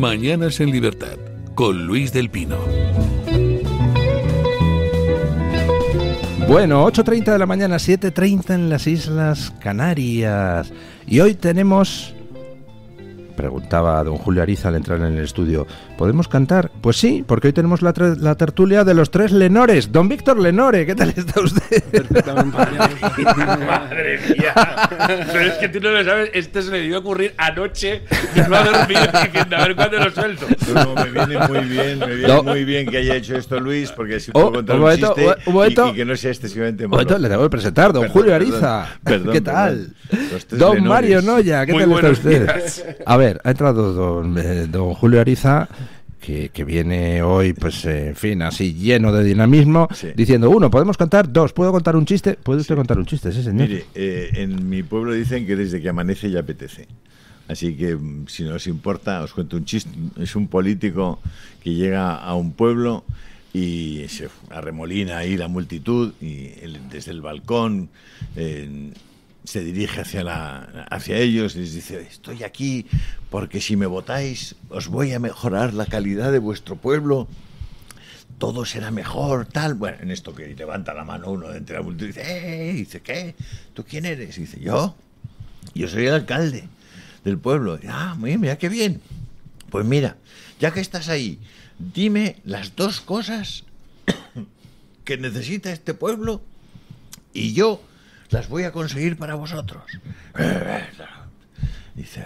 Mañanas en Libertad con Luis del Pino. Bueno, 8.30 de la mañana, 7.30 en las Islas Canarias. Y hoy tenemos preguntaba a don Julio Ariza al entrar en el estudio, ¿podemos cantar? Pues sí, porque hoy tenemos la, tertulia de los tres Lenores. Don Víctor Lenore, ¿qué tal está usted? Madre mía. Pero es que tú no lo sabes, este se me dio a ocurrir anoche, y no ha dormido diciendo, a ver cuándo lo suelto. me viene muy bien, me viene muy bien que haya hecho esto Luis, porque si oh, puedo contar y, que no sea excesivamente malo. le tengo que presentar, don Julio Ariza. ¿Qué tal? don Mario Noya, ¿qué tal está usted? A ver, ha entrado eh, don, Julio Ariza que, viene hoy, pues, eh, en fin, así lleno de dinamismo, diciendo, uno, podemos contar, dos, ¿puedo contar un chiste? ¿Puede usted contar un chiste, Mire, eh, en mi pueblo dicen que desde que amanece ya apetece. Así que, mm, si no os importa, os cuento un chiste. Es un político que llega a un pueblo y se arremolina ahí la multitud y desde el balcón se dirige hacia, la, hacia ellos y les dice, estoy aquí porque si me votáis os voy a mejorar la calidad de vuestro pueblo, todo será mejor, tal. Bueno, en esto que levanta la mano uno de entre la multitud y dice, ¡Eh! eh" dice, ¿qué? ¿Tú quién eres? dice, yo, yo soy el alcalde del pueblo. ah ah, bien mira qué bien. Pues mira, ya que estás ahí, dime las dos cosas que necesita este pueblo y yo las voy a conseguir para vosotros. Dice,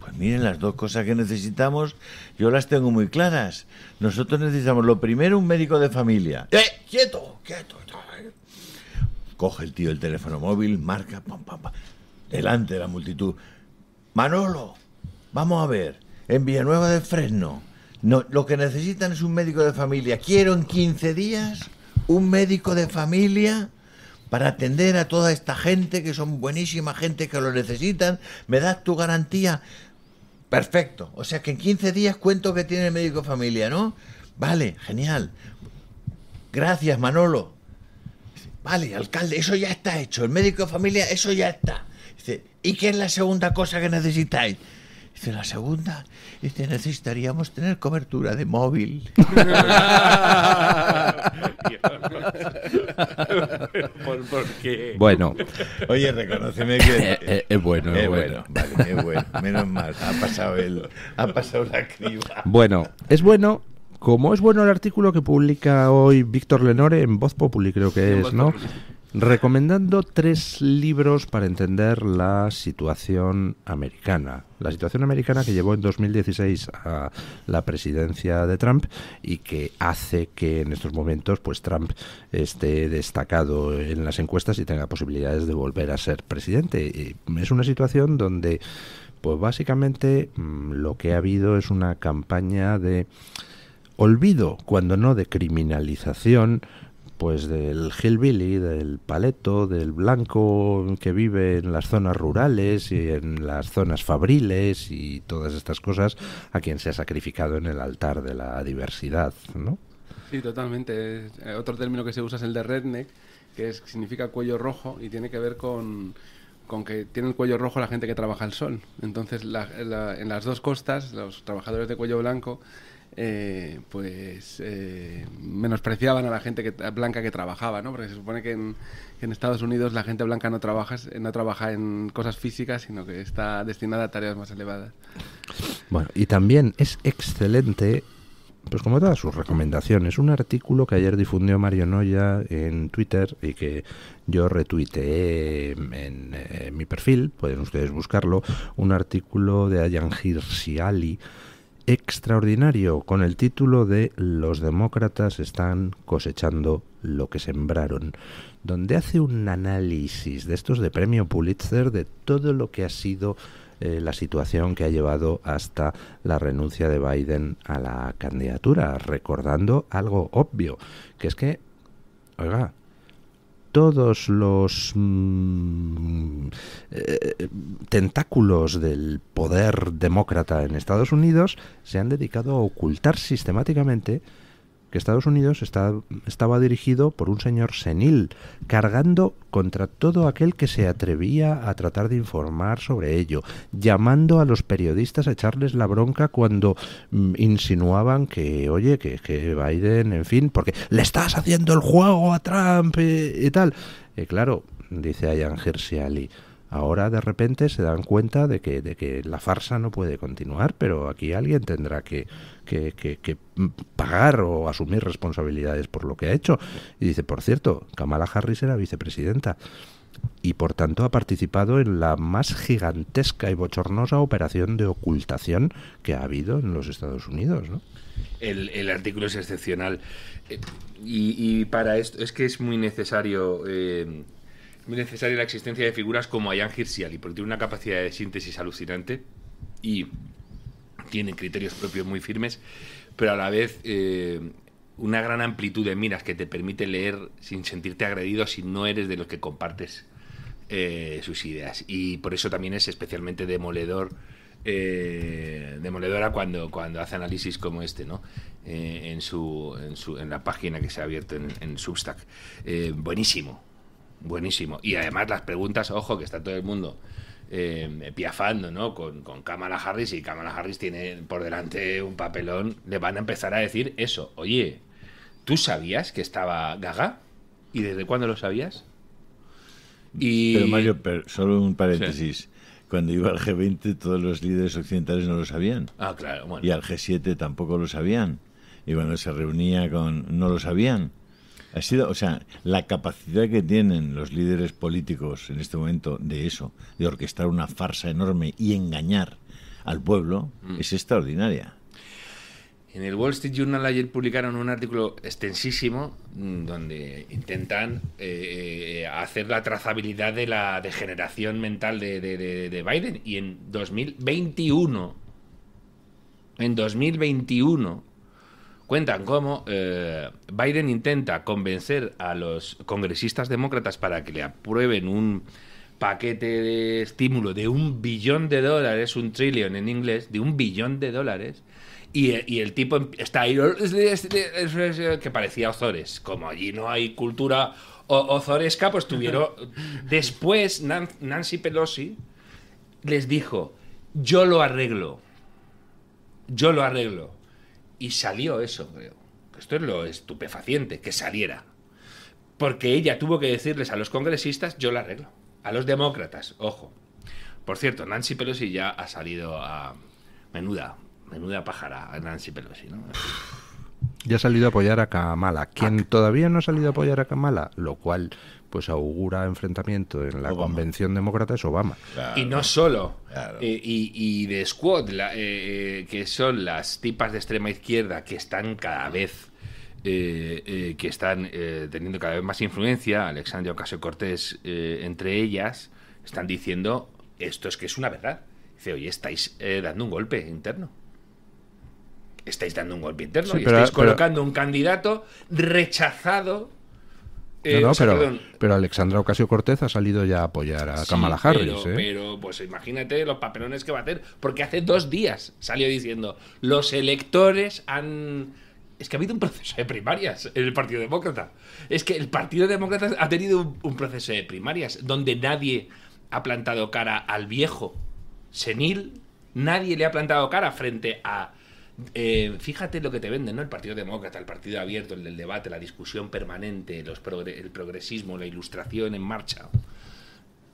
pues miren, las dos cosas que necesitamos, yo las tengo muy claras. Nosotros necesitamos, lo primero, un médico de familia. ¡Eh! ¡Quieto! ¡Quieto! Coge el tío el teléfono móvil, marca, pam, pam, pam. Delante de la multitud. Manolo, vamos a ver, en Villanueva de Fresno, lo que necesitan es un médico de familia. Quiero en 15 días un médico de familia para atender a toda esta gente que son buenísima gente que lo necesitan, me das tu garantía. Perfecto. O sea que en 15 días cuento que tiene el médico de familia, ¿no? Vale, genial. Gracias, Manolo. Vale, alcalde, eso ya está hecho. El médico de familia, eso ya está. ¿y qué es la segunda cosa que necesitáis? Dice, la segunda, dice, necesitaríamos tener cobertura de móvil. ¿Por, qué? Bueno. Oye, reconoceme que... Eh, eh, es, bueno, es eh, bueno. Vale, es bueno. Menos mal, ha pasado, el, ha pasado la criba. Bueno, es bueno como es bueno el artículo que publica hoy Víctor Lenore en Voz Populi, creo que es, ¿no? recomendando tres libros para entender la situación americana. La situación americana que llevó en 2016 a la presidencia de Trump y que hace que en estos momentos pues Trump esté destacado en las encuestas y tenga posibilidades de volver a ser presidente. Es una situación donde pues básicamente mm, lo que ha habido es una campaña de olvido, cuando no de criminalización pues del hillbilly, del paleto, del blanco que vive en las zonas rurales y en las zonas fabriles y todas estas cosas, a quien se ha sacrificado en el altar de la diversidad, ¿no? Sí, totalmente. Eh, otro término que se usa es el de redneck, que significa cuello rojo y tiene que ver con, que tiene el cuello rojo la gente que trabaja al sol. Entonces, en las dos costas, los trabajadores de cuello blanco eh, pues eh, menospreciaban a la gente blanca que trabajaba, ¿no? Porque se supone que en, Estados Unidos la gente blanca no trabaja, no trabaja en cosas físicas, sino que está destinada a tareas más elevadas. Bueno, y también es excelente, pues como todas sus recomendaciones, un artículo que ayer difundió Mario Noya en Twitter y que yo retuiteé en, eh, mi perfil, pueden ustedes buscarlo, un artículo de Ayangir Ali extraordinario con el título de Los demócratas están cosechando lo que sembraron, donde hace un análisis de estos de premio Pulitzer de todo lo que ha sido eh, la situación que ha llevado hasta la renuncia de Biden a la candidatura, recordando algo obvio, que es que, oiga, todos los mm, eh, tentáculos del poder demócrata en Estados Unidos se han dedicado a ocultar sistemáticamente que Estados Unidos estaba dirigido por un señor senil, cargando contra todo aquel que se atrevía a tratar de informar sobre ello, llamando a los periodistas a echarles la bronca cuando mm, insinuaban que, oye, que, que, Biden, en fin, porque le estás haciendo el juego a Trump eh, y, tal. Y eh, claro, dice Ayan Hirsi Ahora de repente se dan cuenta de que, de que la farsa no puede continuar, pero aquí alguien tendrá que, pagar o asumir responsabilidades por lo que ha hecho. Y dice, por cierto, Kamala Harris era vicepresidenta y por tanto ha participado en la más gigantesca y bochornosa operación de ocultación que ha habido en los Estados Unidos. ¿no? El, artículo es excepcional. Eh, y, para esto es que es muy necesario eh, muy necesaria la existencia de figuras como Ayan Hirsiali, porque tiene una capacidad de síntesis alucinante y tiene criterios propios muy firmes, pero a la vez eh, una gran amplitud de miras que te permite leer sin sentirte agredido si no eres de los que compartes eh, sus ideas. Y por eso también es especialmente demoledor. Eh, demoledora cuando, cuando hace análisis como este, ¿no? Eh, en, su, en, su, en la página que se ha abierto en, en Substack. buenísimo, Buenísimo. Y además las preguntas, ojo, que está todo el mundo eh, piafando, ¿no? Con, con, Kamala Harris y Kamala Harris tiene por delante un papelón, le van a empezar a decir eso. Oye, ¿tú sabías que estaba Gaga? ¿Y desde cuándo lo sabías? Y... Pero Mario, solo un paréntesis. Cuando iba al G20 todos los líderes occidentales no lo sabían. Ah, claro, bueno. Y al G7 tampoco lo sabían. Y cuando se reunía con... no lo sabían. Ha sido, o sea, la capacidad que tienen los líderes políticos en este momento de eso, de orquestar una farsa enorme y engañar al pueblo, mm. es extraordinaria. En el Wall Street Journal ayer publicaron un artículo extensísimo mm, donde intentan eh, eh, hacer la trazabilidad de la degeneración mental de, de, de Biden. Y en 2021, en 2021, Cuentan cómo eh, Biden intenta convencer a los congresistas demócratas para que le aprueben un paquete de estímulo de un billón de dólares, un trillón en inglés, de un billón de dólares, y, y, el tipo em, está ahí oh, que parecía Ozores. Como allí no hay cultura ozoresca, pues tuvieron... Después Nancy Pelosi les dijo, yo lo arreglo. Yo lo arreglo. Y salió eso, creo. Esto es lo estupefaciente, que saliera. Porque ella tuvo que decirles a los congresistas, yo la arreglo. A los demócratas, ojo. Por cierto, Nancy Pelosi ya ha salido a... Menuda, menuda pájara Nancy Pelosi, ¿no? Ya ha salido a apoyar a Kamala. Quien todavía no ha salido a apoyar a Kamala, lo cual pues augura enfrentamiento en la Convención Demócrata es Obama. Y no solo. Eh, y, y, de Squad, eh, eh, que son las tipas de extrema izquierda que están cada vez que están teniendo cada vez más influencia, Alexandria Ocasio Cortés entre ellas, están diciendo esto es que es una verdad. Dice, oye, estáis dando un golpe interno. Estáis dando un golpe interno y estáis colocando un candidato rechazado eh, pero, pero Alexandra Ocasio Cortez ha salido ya a apoyar a Kamala Harris. ¿eh? Pero, pues imagínate los papelones que va a hacer, porque hace dos días salió diciendo: los electores han. Es que ha habido un proceso de primarias en el Partido Demócrata. Es que el Partido Demócrata ha tenido un proceso de primarias donde nadie ha plantado cara al viejo senil, nadie le ha plantado cara frente a eh, fíjate lo que te venden, ¿no? El Partido Demócrata, el Partido Abierto, el del debate, la discusión permanente, los el progresismo, la ilustración en marcha,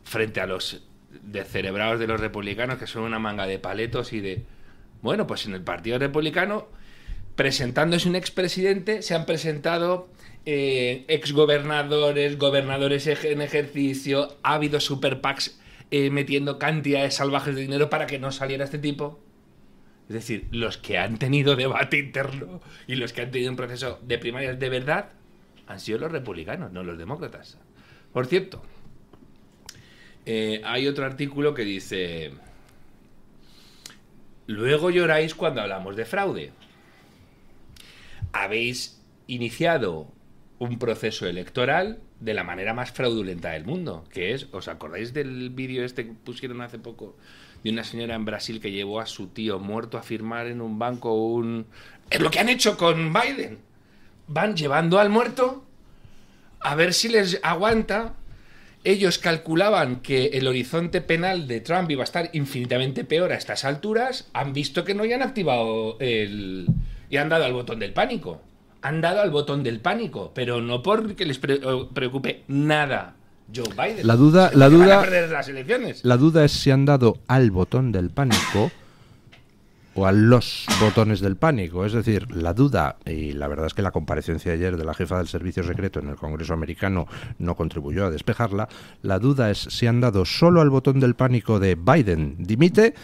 frente a los descerebrados de los republicanos que son una manga de paletos y de... Bueno, pues en el Partido Republicano, presentándose un expresidente, se han presentado eh, exgobernadores, gobernadores en ejercicio, ha habido super eh, metiendo cantidades salvajes de dinero para que no saliera este tipo. Es decir, los que han tenido debate interno y los que han tenido un proceso de primarias de verdad han sido los republicanos, no los demócratas. Por cierto, eh, hay otro artículo que dice, luego lloráis cuando hablamos de fraude. Habéis iniciado un proceso electoral de la manera más fraudulenta del mundo, que es, ¿os acordáis del vídeo este que pusieron hace poco de una señora en Brasil que llevó a su tío muerto a firmar en un banco un... Es lo que han hecho con Biden. Van llevando al muerto a ver si les aguanta. Ellos calculaban que el horizonte penal de Trump iba a estar infinitamente peor a estas alturas. Han visto que no hayan han activado el... y han dado al botón del pánico. Han dado al botón del pánico, pero no porque les preocupe nada Biden. La duda, la duda, La duda es si han dado al botón del pánico o a los botones del pánico. Es decir, la duda, y la verdad es que la comparecencia ayer de la jefa del Servicio Secreto en el Congreso americano no contribuyó a despejarla, la duda es si han dado solo al botón del pánico de Biden dimite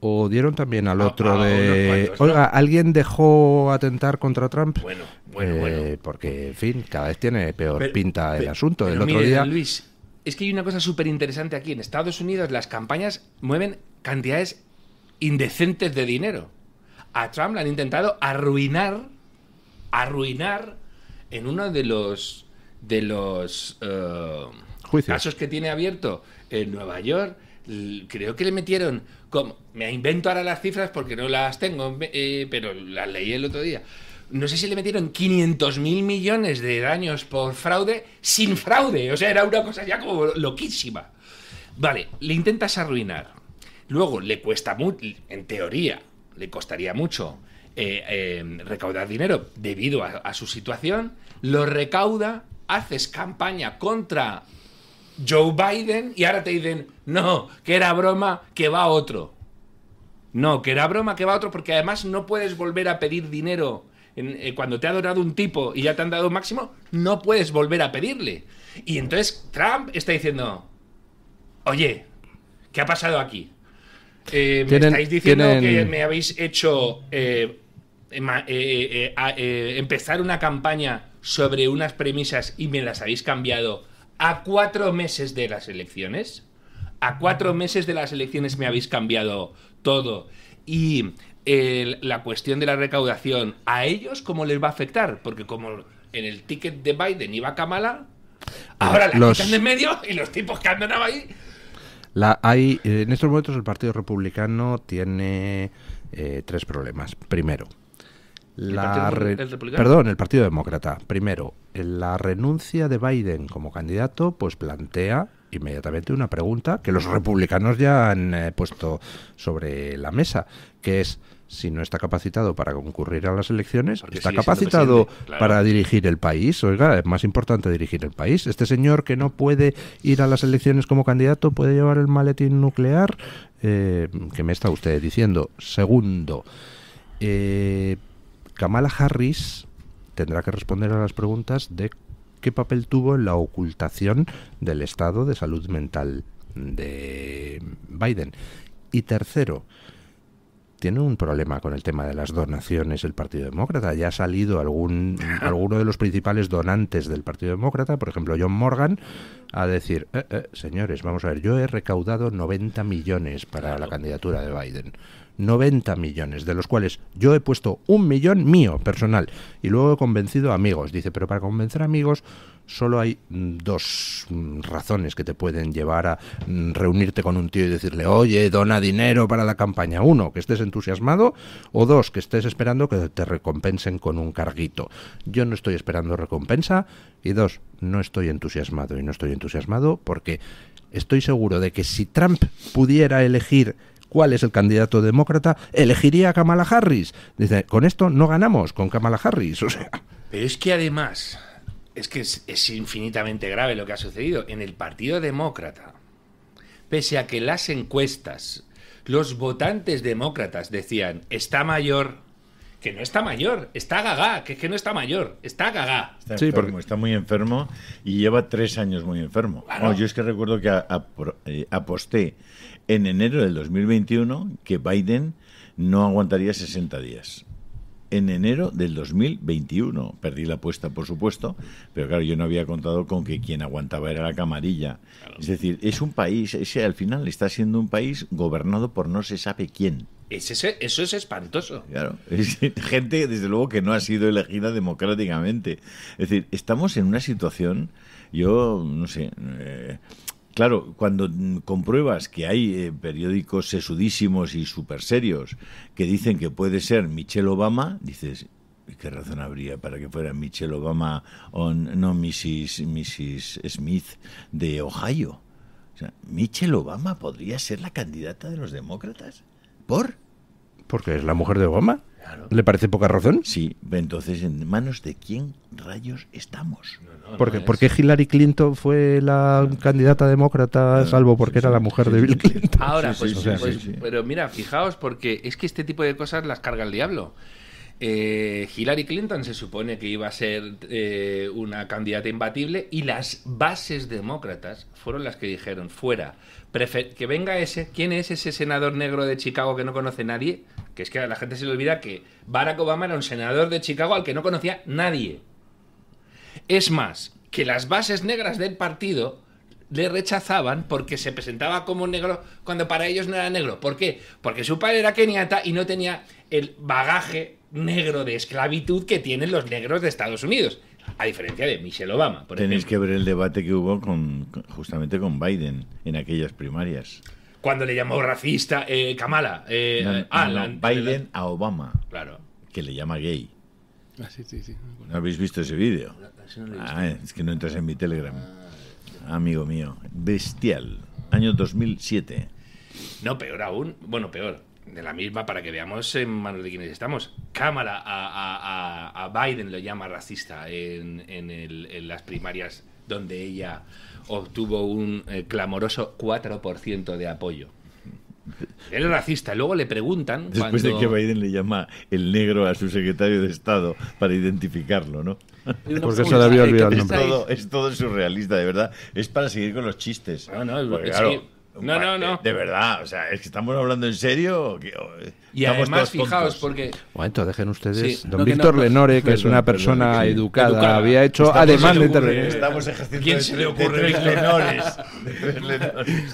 o dieron también al ah, otro ah, de... Oiga, ¿alguien dejó atentar contra Trump? Bueno. Eh, porque, en fin, cada vez tiene peor pinta el asunto. del otro día. Luis, es que hay una cosa súper interesante aquí. En Estados Unidos las campañas mueven cantidades indecentes de dinero. A Trump le han intentado arruinar, arruinar en uno de los de los eh, Juicios. casos que tiene abierto en Nueva York. Creo que le metieron, como, me invento ahora las cifras porque no las tengo, eh, pero las leí el otro día no sé si le metieron 500 mil millones de daños por fraude sin fraude. O sea, era una cosa ya como loquísima. Vale, le intentas arruinar. Luego le cuesta mucho, en teoría, le costaría mucho eh, eh, recaudar dinero debido a, a, su situación. Lo recauda, haces campaña contra Joe Biden y ahora te dicen, no, que era broma, que va otro. No, que era broma, que va otro, porque además no puedes volver a pedir dinero eh, cuando te ha adorado un tipo y ya te han dado un máximo, no puedes volver a pedirle. Y entonces Trump está diciendo, oye, ¿qué ha pasado aquí? Eh, me estáis diciendo que me habéis hecho eh, empezar una campaña sobre unas premisas y me las habéis cambiado a cuatro meses de las elecciones. A cuatro meses de las elecciones me habéis cambiado todo. Y la cuestión de la recaudación, ¿a ellos cómo les va a afectar? Porque como en el ticket de Biden iba Kamala, ah, ahora la los... quitan en medio y los tipos que andan ahí... La, hay, eh, en estos momentos el Partido Republicano tiene eh, tres problemas. Primero, la perdón, el Partido Demócrata. Primero, eh, la renuncia de Biden como candidato, pues plantea inmediatamente una pregunta que los republicanos ya han puesto sobre la mesa, que es si no está capacitado para concurrir a las elecciones, está capacitado para dirigir el país. Oiga, es más importante dirigir el país. Este señor que no puede ir a las elecciones como candidato puede llevar el maletín nuclear. Eh, que me está usted diciendo? Segundo, eh, Kamala Harris tendrá que responder a las preguntas de qué papel tuvo en la ocultación del estado de salud mental de Biden. Y tercero, tiene un problema con el tema de las donaciones el Partido Demócrata. Ya ha salido algún, alguno de los principales donantes del Partido Demócrata, por ejemplo John Morgan, a decir, eh, eh, señores, vamos a ver, yo he recaudado 90 millones para la candidatura de Biden. 90 millones, de los cuales yo he puesto un millón mío, personal, y luego he convencido amigos. Dice, pero para convencer amigos solo hay mm, dos mm, razones que te pueden llevar a mm, reunirte con un tío y decirle, oye, dona dinero para la campaña. Uno, que estés entusiasmado, o dos, que estés esperando que te recompensen con un carguito. Yo no estoy esperando recompensa, y dos, no estoy entusiasmado. Y no estoy entusiasmado porque estoy seguro de que si Trump pudiera elegir cuál es el candidato demócrata, elegiría a Kamala Harris. Dice, con esto no ganamos, con Kamala Harris. O sea. Pero es que además, es que es, infinitamente grave lo que ha sucedido. En el Partido Demócrata, pese a que las encuestas, los votantes demócratas decían, está mayor, que no está mayor, está gaga, que que no está mayor, está gaga. sí, porque está muy enfermo y lleva tres años muy enfermo. yo es que recuerdo que eh, aposté en enero del 2021 que Biden no aguantaría 60 días en enero del 2021. Perdí la apuesta, por supuesto, pero claro, yo no había contado con que quien aguantaba era la camarilla. Es decir, es un país, ese al final está siendo un país gobernado por no se sabe quién. ese, eso es espantoso. Claro, es gente, desde luego, que no ha sido elegida democráticamente. Es decir, estamos en una situación, yo no sé. Eh, Claro, cuando compruebas que hay eh, periódicos sesudísimos y super serios que dicen que puede ser Michelle Obama, dices, ¿qué razón habría para que fuera Michelle Obama o no Mrs. Mrs. Smith de Ohio? O sea, ¿Michelle Obama podría ser la candidata de los demócratas? ¿Por? Porque es la mujer de Obama. ¿Le parece poca razón? Sí, entonces, ¿en manos de quién rayos estamos? porque ¿Por qué Hillary Clinton fue la candidata demócrata, salvo porque era la mujer de Bill Clinton? Ahora, pues, pues pero mira, fijaos, porque es que este tipo de cosas las carga el diablo. Eh, Hillary Clinton se supone que iba a ser eh, una candidata imbatible y las bases demócratas fueron las que dijeron fuera, que venga ese, ¿quién es ese senador negro de Chicago que no conoce nadie? Que es que a la gente se le olvida que Barack Obama era un senador de Chicago al que no conocía nadie. Es más, que las bases negras del partido le rechazaban porque se presentaba como negro cuando para ellos no era negro. ¿Por qué? Porque su padre era keniata y no tenía el bagaje negro de esclavitud que tienen los negros de Estados Unidos. A diferencia de Michelle Obama. Por Tenéis que ver el debate que hubo con, justamente con Biden en aquellas primarias cuando le llamó racista eh, Kamala. Eh, Biden a Obama. Claro. Que le llama gay. Ah, sí, sí, sí. ¿No habéis visto ese vídeo? Ah, es que no entras en mi Telegram. Amigo mío. Bestial. Año 2007. No, peor aún. Bueno, peor. De la misma, para que veamos en manos de quienes estamos. Cámara a, Biden lo llama racista en, en las primarias donde ella obtuvo un eh, clamoroso 4% de apoyo. Él es racista. Luego le preguntan. Después de que Biden le llama el negro a su secretario de Estado para identificarlo, ¿no? Porque se le había olvidado el nombre. Es todo, surrealista, de verdad. Es para seguir con los chistes. no, es, no, no, no. De verdad, o sea, es que estamos hablando en serio. Oh, eh, y además, fijaos, porque. Momento, dejen ustedes. don Víctor Lenore, que es una persona educada, había hecho además de ¿eh? ¿Quién se le ocurre a Lenores?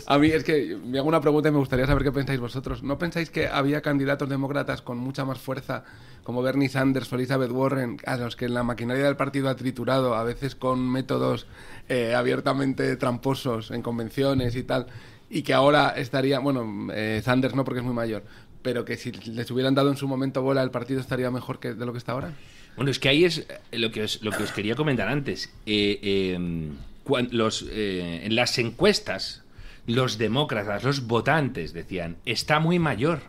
A mí es que me hago una pregunta y me gustaría saber qué pensáis vosotros. ¿No pensáis que había candidatos demócratas con mucha más fuerza, como Bernie Sanders o Elizabeth Warren, a los que la maquinaria del partido ha triturado, a veces con métodos eh, abiertamente tramposos en convenciones y tal? y que ahora estaría, bueno, eh, Sanders no porque es muy mayor, pero que si les hubieran dado en su momento bola el partido estaría mejor que de lo que está ahora. Bueno, es que ahí es eh, lo que os, lo que os quería comentar antes. Eh, em, en las encuestas, los demócratas, los votantes decían, está muy mayor,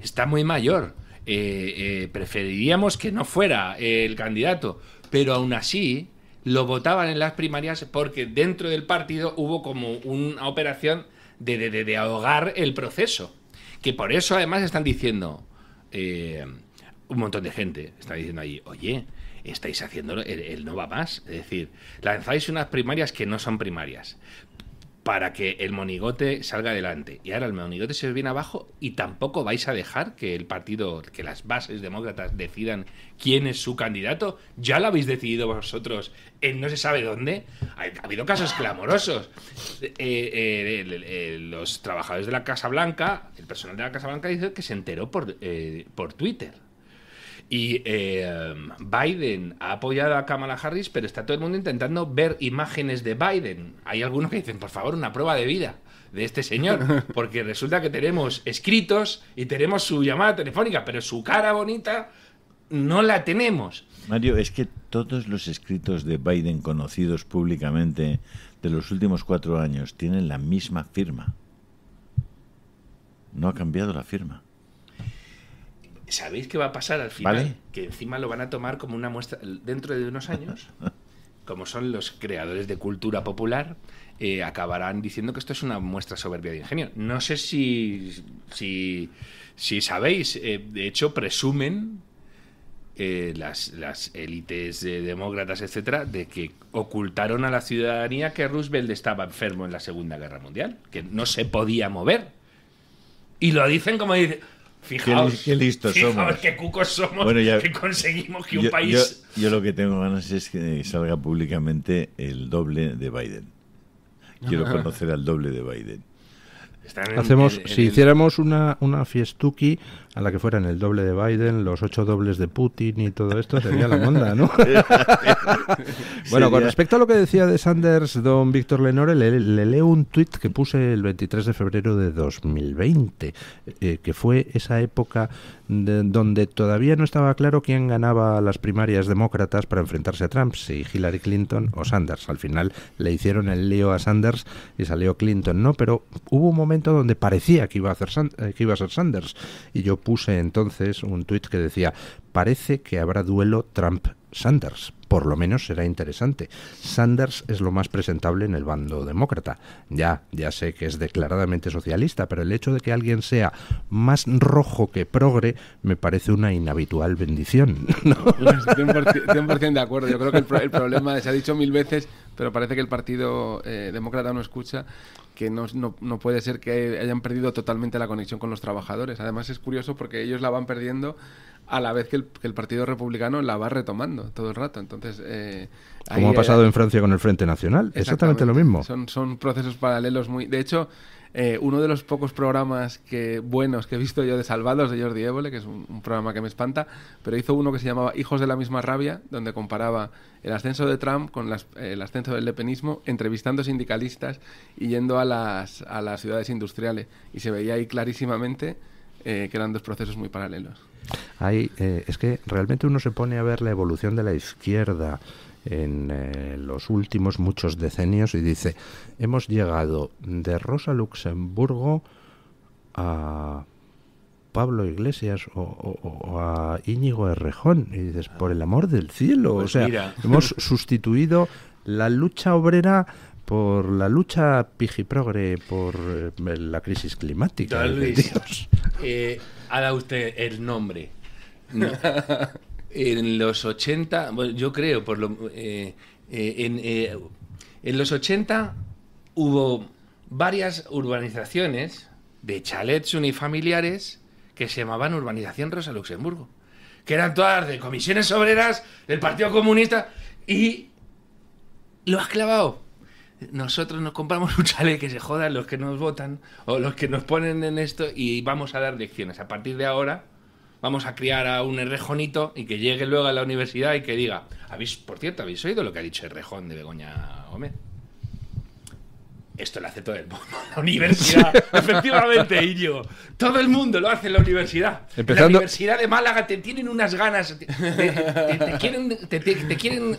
está muy mayor. preferiríamos que no fuera el candidato, pero aún así lo votaban en las primarias porque dentro del partido hubo como una operación de, de, ahogar el proceso. Que por eso además están diciendo eh, un montón de gente, está diciendo ahí, oye, estáis haciéndolo, él no va más. Es decir, lanzáis unas primarias que no son primarias para que el monigote salga adelante. Y ahora el monigote se viene abajo y tampoco vais a dejar que el partido, que las bases demócratas decidan quién es su candidato. Ya lo habéis decidido vosotros en no se sabe dónde. Ha, habido casos clamorosos. Eh, eh, los trabajadores de la Casa Blanca, el personal de la Casa Blanca dice que se enteró por, eh, por Twitter. Y em, Biden ha apoyado a Kamala Harris, pero está todo el mundo intentando ver imágenes de Biden. Hay algunos que dicen, por favor, una prueba de vida de este señor, porque resulta que tenemos escritos y tenemos su llamada telefónica, pero su cara bonita no la tenemos. Mario, es que todos los escritos de Biden conocidos públicamente de los últimos cuatro años tienen la misma firma. No ha cambiado la firma. ¿Sabéis qué va a pasar al final? Que encima lo van a tomar como una muestra dentro de unos años. como son los creadores de cultura popular, eh, acabarán diciendo que esto es una muestra soberbia de ingenio. No sé si, si, sabéis, eh, de hecho presumen eh, las, las, élites demócratas, etcétera, de que ocultaron a la ciudadanía que Roosevelt estaba enfermo en la Segunda Guerra Mundial, que no se podía mover. Y lo dicen como dicen. Fijaos, qué, listos listos fijaos somos. qué cucos somos que conseguimos que un yo, país. Yo, lo que tengo ganas es que salga públicamente el doble de Biden. Ah. Quiero conocer al doble de Biden. Hacemos, si hiciéramos una, una fiestuki a la que fueran el doble de Biden, los ocho dobles de Putin y todo esto, sería la monda, ¿no? bueno, con respecto a lo que decía de Sanders, don Víctor Lenore, le, leo un tuit que puse el 23 de febrero de 2020, eh, que fue esa época donde todavía no estaba claro quién ganaba las primarias demócratas para enfrentarse a Trump, si Hillary Clinton o Sanders. Al final le hicieron el lío a Sanders y salió Clinton, ¿no? Pero hubo un momento donde parecía que iba a, hacer eh, que iba a ser Sanders. Y yo puse entonces un tuit que decía, parece que habrá duelo Trump-Sanders. Por lo menos será interesante. Sanders es lo más presentable en el bando demócrata. Ya, ya sé que es declaradamente socialista, pero el hecho de que alguien sea más rojo que progre me parece una inhabitual bendición. ¿no? 100%, de acuerdo. Yo creo que el, problema se ha dicho mil veces, pero parece que el Partido eh, Demócrata no escucha que no, puede ser que hayan perdido totalmente la conexión con los trabajadores. Además es curioso porque ellos la van perdiendo a la vez que el, Partido Republicano la va retomando todo el rato. Entonces, eh, como ha pasado en Francia con el Frente Nacional, exactamente, lo mismo. Son, son procesos paralelos muy... De hecho, eh, uno de los pocos programas que, buenos que he visto yo de Salvados de Jordi Evole que es un, programa que me espanta, pero hizo uno que se llamaba Hijos de la misma rabia, donde comparaba el ascenso de Trump con eh, el ascenso del lepenismo, entrevistando sindicalistas y yendo a las, a las ciudades industriales. Y se veía ahí clarísimamente eh, que eran dos procesos muy paralelos. es que realmente uno se pone a ver la evolución de la izquierda en eh, los últimos muchos decenios y dice, hemos llegado de Rosa Luxemburgo a Pablo Iglesias o, a Íñigo Errejón. Y dices, por el amor del cielo, pues o sea, hemos sustituido la lucha obrera por la lucha pijiprogre por eh, la crisis climática. Dios. Eh, haga usted el nombre. en los 80, yo creo, por lo, eh, eh, en, eh, en, los 80 hubo varias urbanizaciones de chalets unifamiliares que se llamaban Urbanización Rosa Luxemburgo, que eran todas de comisiones obreras, del Partido Comunista, y lo has clavado. Nosotros nos compramos un chalet que se jodan los que nos votan o los que nos ponen en esto y vamos a dar lecciones. A partir de ahora, vamos a criar a un errejonito y que llegue luego a la universidad y que diga, ¿habéis, por cierto, habéis oído lo que ha dicho Errejón de Begoña Gómez? Esto lo hace todo el mundo la universidad. Efectivamente, yo, Todo el mundo lo hace en la universidad. Empezando... La Universidad de Málaga te tienen unas ganas. Te, quieren, te quieren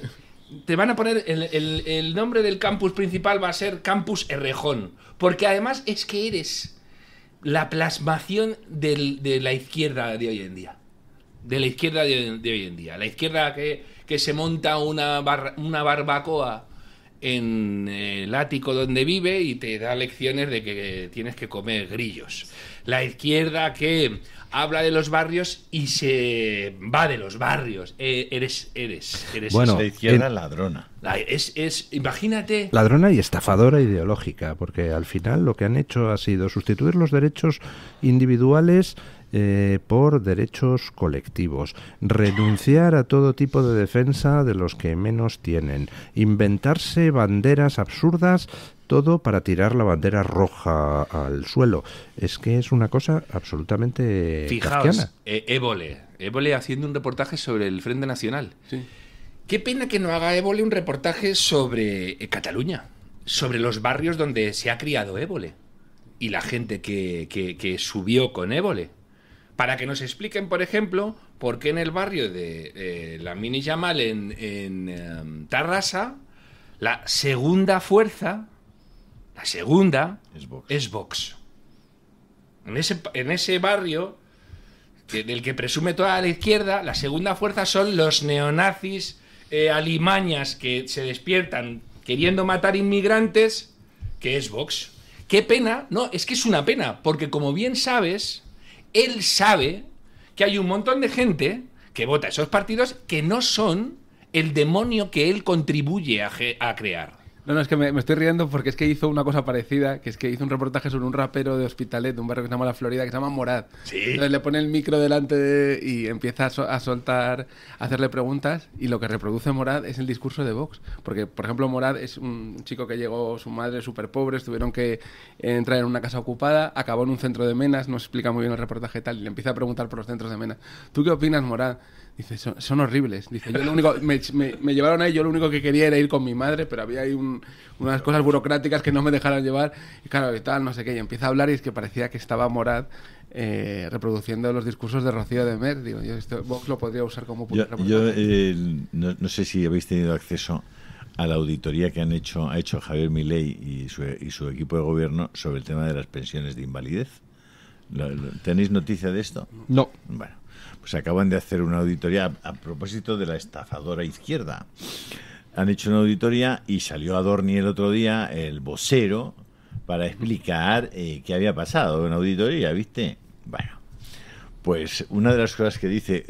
te van a poner el, el, nombre del campus principal va a ser Campus Errejón. Porque además es que eres la plasmación de la izquierda de hoy en día. De la izquierda de, hoy en día. La izquierda que, que se monta una, una barbacoa en el ático donde vive y te da lecciones de que tienes que comer grillos. La izquierda que habla de los barrios y se va de los barrios. E, eres, eres, eres. Bueno, izquierda ladrona. es, es, imagínate. Ladrona y estafadora ideológica, porque al final lo que han hecho ha sido sustituir los derechos individuales eh, por derechos colectivos, renunciar a todo tipo de defensa de los que menos tienen, inventarse banderas absurdas todo para tirar la bandera roja al suelo. Es que es una cosa absolutamente. Fijaos, e-, Évole. Évole haciendo un reportaje sobre el Frente Nacional. Qué pena que no haga Évole un reportaje sobre eh, Cataluña, sobre los barrios donde se ha criado Évole y la gente que, que subió con Évole para que nos expliquen, por ejemplo, por qué en el barrio de eh, la Mini Yamal en, em, Tarrasa, la segunda fuerza, la segunda, es Vox. En, ese, barrio del que presume toda la izquierda, la segunda fuerza son los neonazis eh, alimañas que se despiertan queriendo matar inmigrantes, que es Vox. Qué pena, no, es que es una pena, porque como bien sabes, él sabe que hay un montón de gente que vota esos partidos que no son el demonio que él contribuye a, a crear. No, no, es que me, estoy riendo porque es que hizo una cosa parecida, que es que hizo un reportaje sobre un rapero de Hospitalet, de un barrio que se llama La Florida, que se llama Morad. Sí. Entonces le pone el micro delante y empieza a, soltar, a hacerle preguntas y lo que reproduce Morad es el discurso de Vox. Porque, por ejemplo, Morad es un chico que llegó, su madre súper pobre, tuvieron que entrar en una casa ocupada, acabó en un centro de menas, se explica muy bien el reportaje y tal, y le empieza a preguntar por los centros de menas. ¿Tú qué opinas, Morad? Dice, son, horribles. Dice, yo lo único, me, llevaron ahí, yo lo único que quería era ir con mi madre, pero había ahí unas cosas burocráticas que no me dejaron llevar. Y claro, y tal, no sé qué. Y empieza a hablar y es que parecía que estaba Morad eh, reproduciendo los discursos de Rocío de Mer. Digo, Vox lo podría usar como Yo, eh, no, no, sé si habéis tenido acceso a la auditoría que han hecho, ha hecho Javier Milei y su, y su equipo de gobierno sobre el tema de las pensiones de invalidez. ¿Tenéis noticia de esto? No. Bueno se acaban de hacer una auditoría a, propósito de la estafadora izquierda. Han hecho una auditoría y salió a Adorni el otro día, el vocero, para explicar eh, qué había pasado en auditoría, ¿viste? Bueno, pues una de las cosas que dice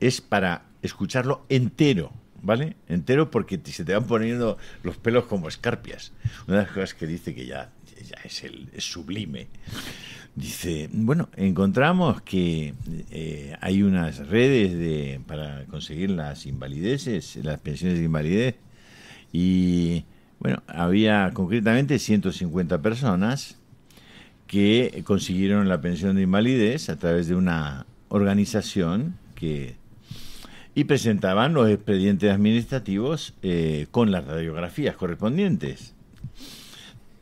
es, para escucharlo entero, ¿vale? Entero porque se te van poniendo los pelos como escarpias. Una de las cosas que dice que ya, ya es, el, es sublime. Dice, bueno, encontramos que eh, hay unas redes de, para conseguir las invalideces, las pensiones de invalidez, y bueno, había concretamente 150 personas que consiguieron la pensión de invalidez a través de una organización que y presentaban los expedientes administrativos eh, con las radiografías correspondientes.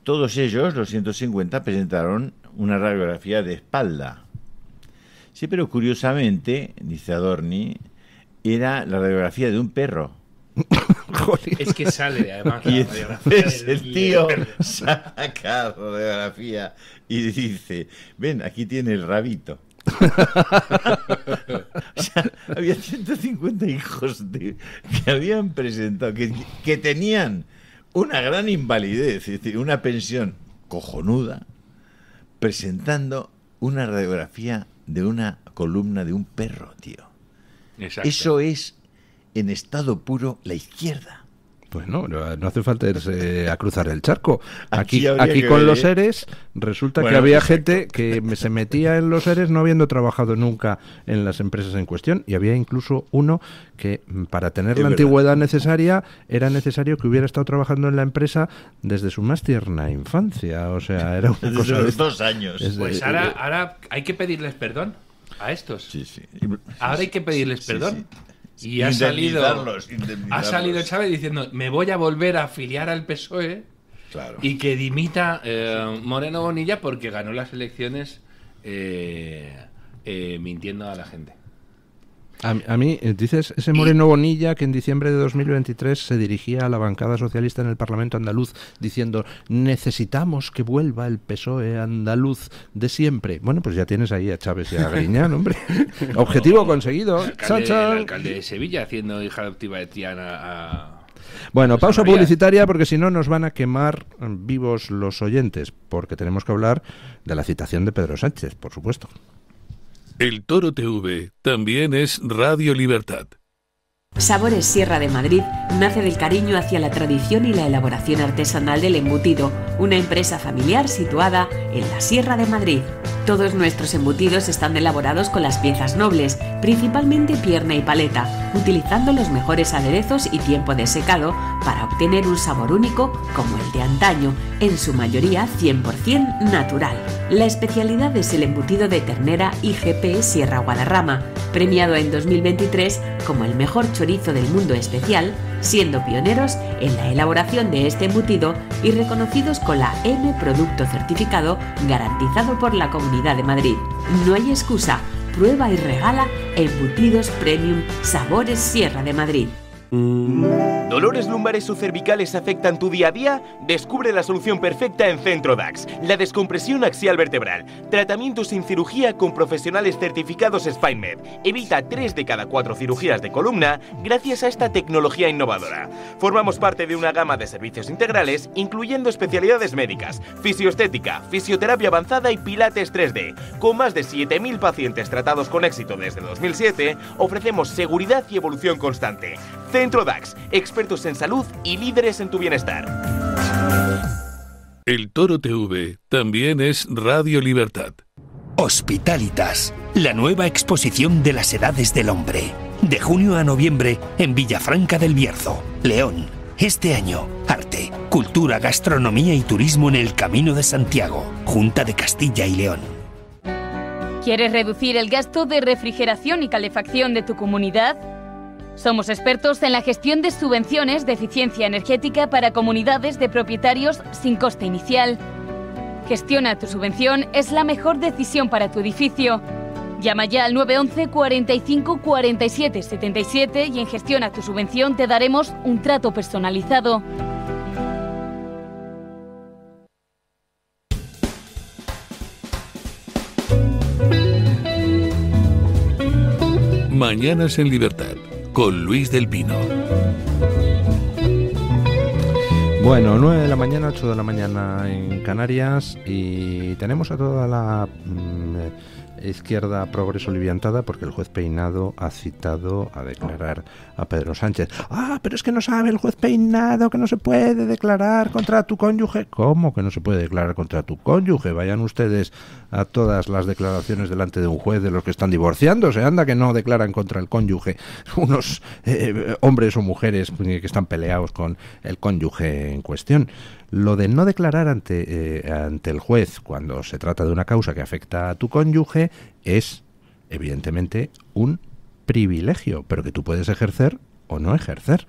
Todos ellos, los 150, presentaron una radiografía de espalda. Sí, pero curiosamente, dice Adorni, era la radiografía de un perro. es que sale además la y radiografía el tío saca la radiografía y dice ven aquí tiene el rabito había 150 hijos que habían presentado, que, que, tenían una gran invalidez, es una pensión cojonuda, presentando una radiografía de una columna de un perro, tío. Eso es en estado puro la izquierda. Pues no, no hace falta irse a cruzar el charco. Aquí, aquí, con los ¿eh? Eres resulta que había gente que se metía en los Eres no habiendo trabajado nunca en las empresas en cuestión y había incluso uno que mm, para tener la antigüedad necesaria era necesario que hubiera estado trabajando en la empresa desde su más tierna infancia. O sea, era una de, dos años. pues ahora, ahora hay que pedirles perdón a estos. Sí, sí. Ahora hay que pedirles perdón. Y ha salido, ha salido Chávez diciendo, me voy a volver a afiliar al PSOE y que dimita eh, Moreno Bonilla porque ganó las elecciones eh, eh, mintiendo a la gente. A, mí, eh, dices, ese Moreno Bonilla que en diciembre de 2023 se dirigía a la bancada socialista en el Parlamento andaluz diciendo necesitamos que vuelva el PSOE andaluz de siempre. Bueno, pues ya tienes ahí a Chávez y a Griñán, hombre. Objetivo conseguido. alcalde, el alcalde de Sevilla haciendo hija adoptiva de Tiana a... Bueno, pausa publicitaria porque si no nos van a quemar vivos los oyentes, porque tenemos que hablar de la citación de Pedro Sánchez, por supuesto. El Toro TV también es Radio Libertad. Sabores Sierra de Madrid nace del cariño hacia la tradición y la elaboración artesanal del embutido, una empresa familiar situada en la Sierra de Madrid. Todos nuestros embutidos están elaborados con las piezas nobles, principalmente pierna y paleta, utilizando los mejores aderezos y tiempo de secado para obtener un sabor único como el de antaño, en su mayoría 100% natural. La especialidad es el embutido de ternera IGP Sierra Guadarrama, premiado en 2023 como el mejor chorizo del mundo especial siendo pioneros en la elaboración de este embutido y reconocidos con la M Producto Certificado garantizado por la Comunidad de Madrid. No hay excusa, prueba y regala Embutidos Premium Sabores Sierra de Madrid. Mm. ¿Dolores lumbares o cervicales afectan tu día a día? Descubre la solución perfecta en Centro Dax, la descompresión axial vertebral. Tratamiento sin cirugía con profesionales certificados SpineMed. Evita 3 de cada 4 cirugías de columna gracias a esta tecnología innovadora. Formamos parte de una gama de servicios integrales incluyendo especialidades médicas, fisioestética, fisioterapia avanzada y pilates 3D. Con más de 7.000 pacientes tratados con éxito desde 2007, ofrecemos seguridad y evolución constante. Centro DAX, expertos en salud y líderes en tu bienestar. El Toro TV también es Radio Libertad. Hospitalitas, la nueva exposición de las edades del hombre. De junio a noviembre en Villafranca del Bierzo, León. Este año, arte, cultura, gastronomía y turismo en el Camino de Santiago, Junta de Castilla y León. ¿Quieres reducir el gasto de refrigeración y calefacción de tu comunidad? Somos expertos en la gestión de subvenciones de eficiencia energética para comunidades de propietarios sin coste inicial. Gestiona tu subvención es la mejor decisión para tu edificio. Llama ya al 911 45 47 77 y en Gestiona tu subvención te daremos un trato personalizado. Mañanas en Libertad con Luis del Pino. Bueno, 9 de la mañana, 8 de la mañana en Canarias y tenemos a toda la... Mm, Izquierda Progreso Liviantada porque el juez Peinado ha citado a declarar a Pedro Sánchez. Ah, pero es que no sabe el juez Peinado que no se puede declarar contra tu cónyuge. ¿Cómo que no se puede declarar contra tu cónyuge? Vayan ustedes a todas las declaraciones delante de un juez de los que están divorciándose. Anda que no declaran contra el cónyuge unos eh, hombres o mujeres que están peleados con el cónyuge en cuestión. Lo de no declarar ante, eh, ante el juez cuando se trata de una causa que afecta a tu cónyuge es, evidentemente, un privilegio, pero que tú puedes ejercer o no ejercer.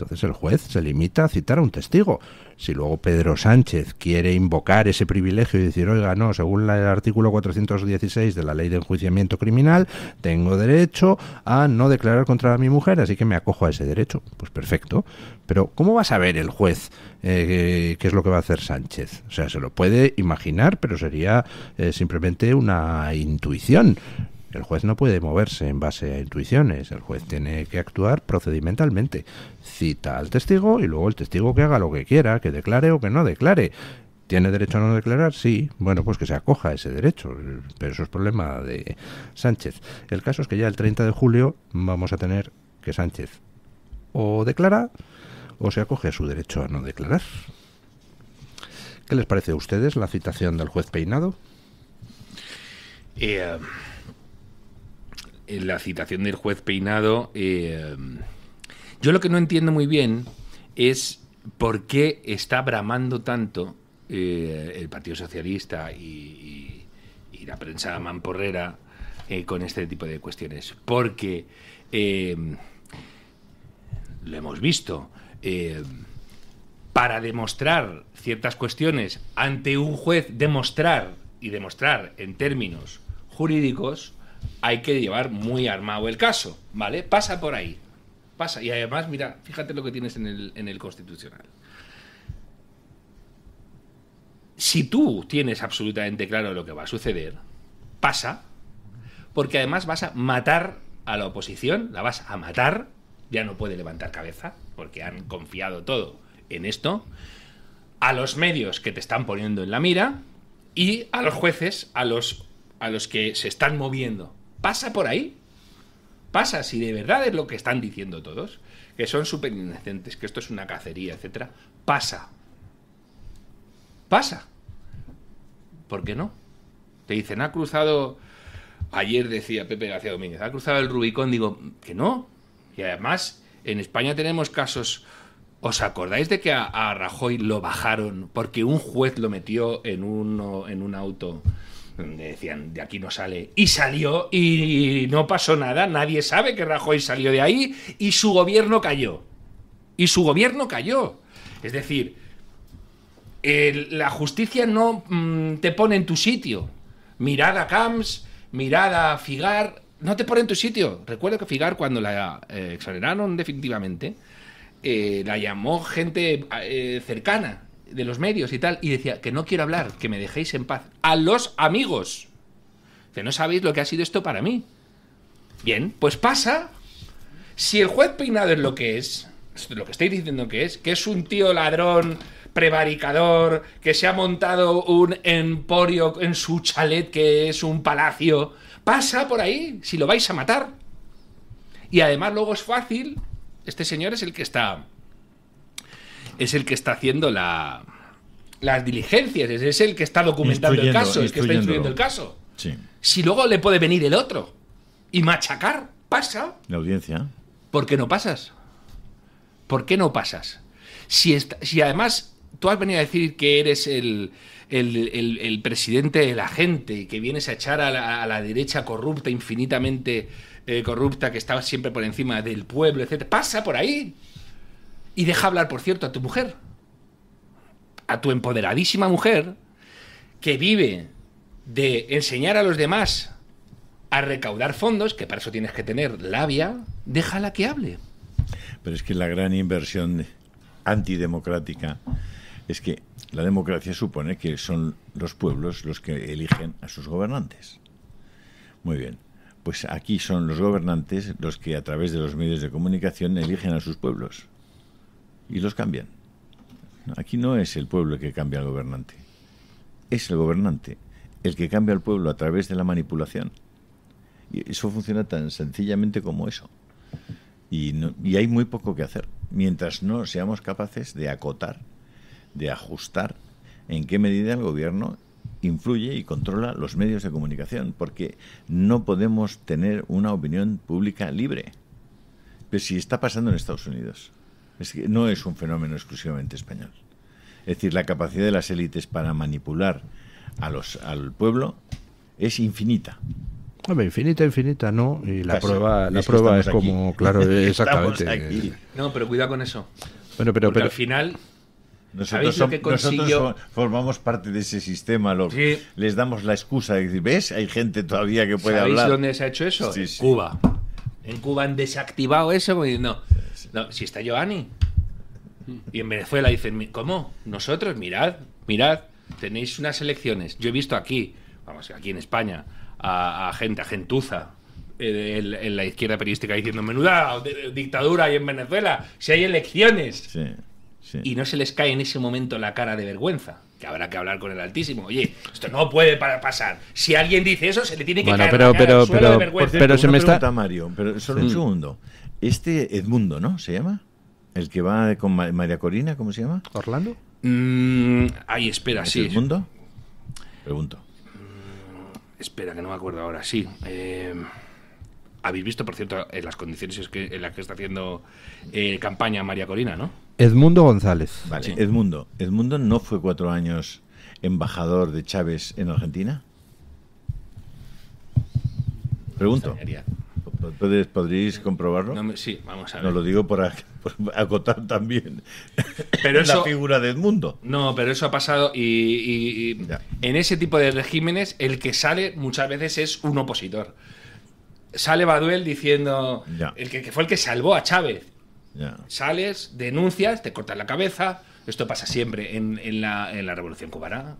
Entonces el juez se limita a citar a un testigo. Si luego Pedro Sánchez quiere invocar ese privilegio y decir, oiga, no, según el artículo 416 de la ley de enjuiciamiento criminal, tengo derecho a no declarar contra mi mujer, así que me acojo a ese derecho. Pues perfecto. Pero ¿cómo va a saber el juez eh, qué es lo que va a hacer Sánchez? O sea, se lo puede imaginar, pero sería eh, simplemente una intuición. El juez no puede moverse en base a intuiciones, el juez tiene que actuar procedimentalmente. Cita al testigo y luego el testigo que haga lo que quiera, que declare o que no declare. ¿Tiene derecho a no declarar? Sí. Bueno, pues que se acoja ese derecho. Pero eso es problema de Sánchez. El caso es que ya el 30 de julio vamos a tener que Sánchez o declara o se acoge a su derecho a no declarar. ¿Qué les parece a ustedes la citación del juez Peinado? Eh, la citación del juez Peinado, eh, yo lo que no entiendo muy bien es por qué está bramando tanto eh, el Partido Socialista y, la prensa mamporrera eh, con este tipo de cuestiones. Porque lo hemos visto. para demostrar ciertas cuestiones ante un juez, demostrar y demostrar en términos jurídicos, hay que llevar muy armado el caso, ¿vale? Pasa por ahí. Pasa. Y además, mira, fíjate lo que tienes en el, constitucional. Si tú tienes absolutamente claro lo que va a suceder, pasa, porque además vas a matar a la oposición, la vas a matar, ya no puede levantar cabeza, porque han confiado todo en esto, a los medios que te están poniendo en la mira y a los jueces, a los, a los que se están moviendo ¿Pasa por ahí? Pasa, si de verdad es lo que están diciendo todos, que son súper inocentes, que esto es una cacería, etcétera, pasa. Pasa. ¿Por qué no? Te dicen, ha cruzado. Ayer decía Pepe García Domínguez, ha cruzado el Rubicón. Digo, que no. Y además, en España tenemos casos. ¿Os acordáis de que a, Rajoy lo bajaron porque un juez lo metió en, un, en un auto? decían, de aquí no sale. Y salió y no pasó nada, nadie sabe que Rajoy salió de ahí y su gobierno cayó. Y su gobierno cayó. Es decir, la justicia no mm, te pone en tu sitio. mirada a Camps, mirad a Figar, no te pone en tu sitio. Recuerdo que Figar cuando la eh, exoneraron definitivamente, eh, la llamó gente eh, cercana de los medios y tal, y decía que no quiero hablar, que me dejéis en paz. A los amigos. Que no sabéis lo que ha sido esto para mí. Bien, pues pasa. Si el juez peinado es lo que es, lo que estáis diciendo que es, que es un tío ladrón, prevaricador, que se ha montado un emporio en su chalet que es un palacio, pasa por ahí si lo vais a matar. Y además luego es fácil, este señor es el que está es el que está haciendo las diligencias, es el que está documentando el caso, el que está instruyendo el caso. Si luego le puede venir el otro y machacar, pasa. La audiencia. ¿Por qué no pasas? ¿Por qué no pasas? Si, si además tú has venido a decir que eres el, el, presidente de la gente, que vienes a echar a la, derecha corrupta, infinitamente eh, corrupta, que estaba siempre por encima del pueblo, etc. Pasa por ahí. Y deja hablar, por cierto, a tu mujer, a tu empoderadísima mujer, que vive de enseñar a los demás a recaudar fondos, que para eso tienes que tener labia, déjala que hable. Pero es que la gran inversión antidemocrática es que la democracia supone que son los pueblos los que eligen a sus gobernantes. Muy bien, pues aquí son los gobernantes los que a través de los medios de comunicación eligen a sus pueblos y los cambian. Aquí no es el pueblo el que cambia al gobernante, es el gobernante el que cambia al pueblo a través de la manipulación. Y eso funciona tan sencillamente como eso. Y, y hay muy poco que hacer. Mientras no seamos capaces de acotar, de ajustar en qué medida el gobierno influye y controla los medios de comunicación, porque no podemos tener una opinión pública libre. Pero si está pasando en Estados Unidos, no es un fenómeno exclusivamente español. Es decir, la capacidad de las élites para manipular a los, al pueblo es infinita. infinita, infinita, ¿no? Y la prueba, la es prueba es como, claro, exactamente. No, pero cuidado con eso. Bueno, pero, al final nosotros, formamos parte de ese sistema, los, les damos la excusa de decir, ¿ves? Hay gente todavía que puede hablar. ¿Sabéis dónde se ha hecho eso? en Cuba. En Cuba han desactivado eso, no si está Giovanni. Y en Venezuela dicen, ¿cómo? Nosotros, mirad, mirad, tenéis unas elecciones. Yo he visto aquí, vamos, aquí en España, a, gente, a gentuza, eh, en, la izquierda periodística diciendo menuda dictadura Y en Venezuela, si hay elecciones. Y no se les cae en ese momento la cara de vergüenza. Que habrá que hablar con el Altísimo. Oye, esto no puede pasar. Si alguien dice eso, se le tiene que caer pero, la pero, pero, Pero, se me está. Mario, pero solo un segundo. Este Edmundo, ¿no? ¿Se llama? El que va con María Corina, ¿cómo se llama? Orlando. Mm, ay, espera, ¿Es sí. Edmundo? Pregunto. Mm, espera, que no me acuerdo ahora, sí. Eh, habéis visto, por cierto, en las condiciones en las que está haciendo eh, campaña María Corina, ¿no? Edmundo González. Vale, sí. Edmundo. ¿Edmundo no fue cuatro años embajador de Chávez en Argentina? Pregunto. ¿Puedes, ¿Podríais comprobarlo? No, sí, vamos a ver. No lo digo por, acotar también pero la figura de Edmundo. No, pero eso ha pasado y, en ese tipo de regímenes el que sale muchas veces es un opositor. Sale Baduel diciendo el que, fue el que salvó a Chávez. Sales, denuncias, te cortan la cabeza. Esto pasa siempre en, la, en la, Revolución Cubana.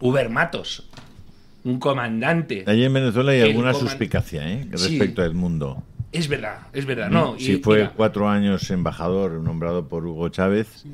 Uber Matos un comandante. Allí en Venezuela hay alguna suspicacia ¿eh? respecto al mundo. Es verdad, es verdad. Mm. No, si fue cuatro años embajador nombrado por Hugo Chávez,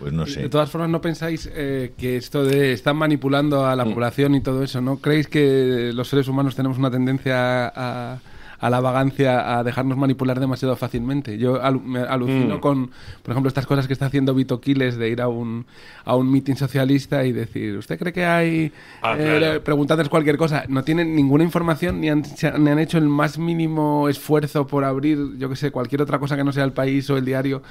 pues no sé. De todas formas, ¿no pensáis eh, que esto de están manipulando a la mm. población y todo eso? ¿No creéis que los seres humanos tenemos una tendencia a, a la vagancia, a dejarnos manipular demasiado fácilmente. Yo me alucino mm. con, por ejemplo, estas cosas que está haciendo Vito Quiles de ir a un, a un mitin socialista y decir, ¿usted cree que hay ah, eh, cualquier cosa? No tienen ninguna información ni han, ni han hecho el más mínimo esfuerzo por abrir, yo que sé, cualquier otra cosa que no sea el país o el diario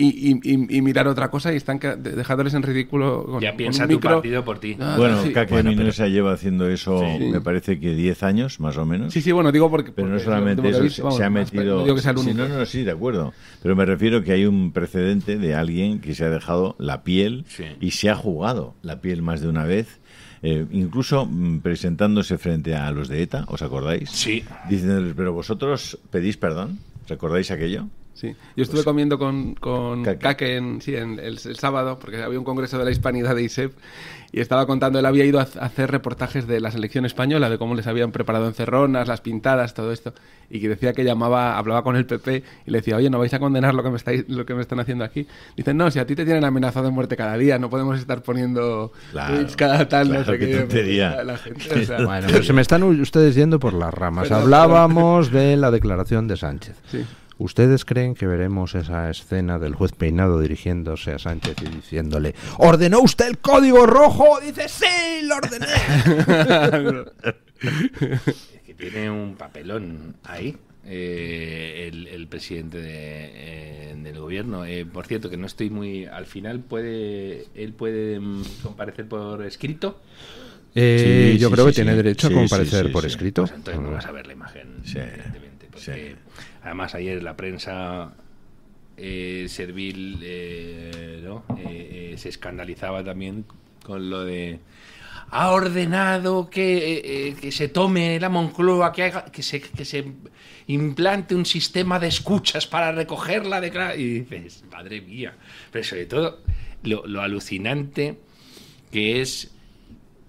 y, mirar otra cosa y están dejándoles en ridículo ya piensa tu partido por ti bueno sí. Kake bueno, lleva haciendo eso me parece que 10 años más o menos sí sí bueno digo porque pero no solamente eso se ha metido no no sí de acuerdo pero me refiero que hay un precedente de alguien que se ha dejado la piel y se ha jugado la piel más de una vez eh, incluso mm, presentándose frente a los de ETA, ¿os acordáis? Sí. Diciéndoles, pero vosotros pedís perdón, ¿recordáis aquello? Yo estuve pues- comiendo con, con en, el, sábado, porque había un congreso de la hispanidad de ISEP, y estaba contando, él había ido a hacer reportajes de la selección española, de cómo les habían preparado encerronas, las pintadas, todo esto, y que decía que llamaba, hablaba con el PP y le decía, oye, ¿no vais a condenar lo que me, estáis, lo que me están haciendo aquí? Dicen, no, si a ti te tienen amenazado de muerte cada día, no podemos estar poniendo claro, cada tal, no sé qué. pero se me están ustedes yendo por las ramas. Hablábamos de la declaración de Sánchez. Sí. ¿Ustedes creen que veremos esa escena del juez peinado dirigiéndose a Sánchez y diciéndole, ¿ordenó usted el código rojo? Dice, sí, lo ordené. es que tiene un papelón ahí. Eh, el, presidente eh, del gobierno. Eh, por cierto, que no estoy muy. Al final puede él puede mm, comparecer por escrito. yo creo que tiene derecho a comparecer por escrito. Pues entonces no vas a ver la imagen, evidentemente. Además, ayer la prensa eh, servil eh, eh, se escandalizaba también con lo de ha ordenado que, se tome la Moncloa, que, haga, que, se, implante un sistema de escuchas para recogerla de Y dices, madre mía, pero sobre todo lo, lo alucinante que es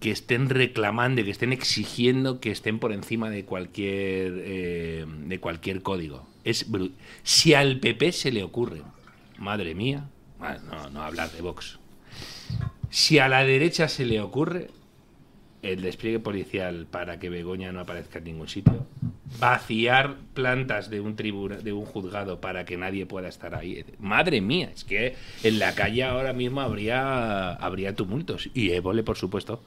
que estén reclamando, que estén exigiendo que estén por encima de cualquier, eh, de cualquier código. Es si al PP se le ocurre, madre mía, no, no hablar de Vox, si a la derecha se le ocurre, el despliegue policial para que Begoña no aparezca en ningún sitio, vaciar plantas de un tribunal de un juzgado para que nadie pueda estar ahí. Madre mía, es que en la calle ahora mismo habría habría tumultos y Évole, por supuesto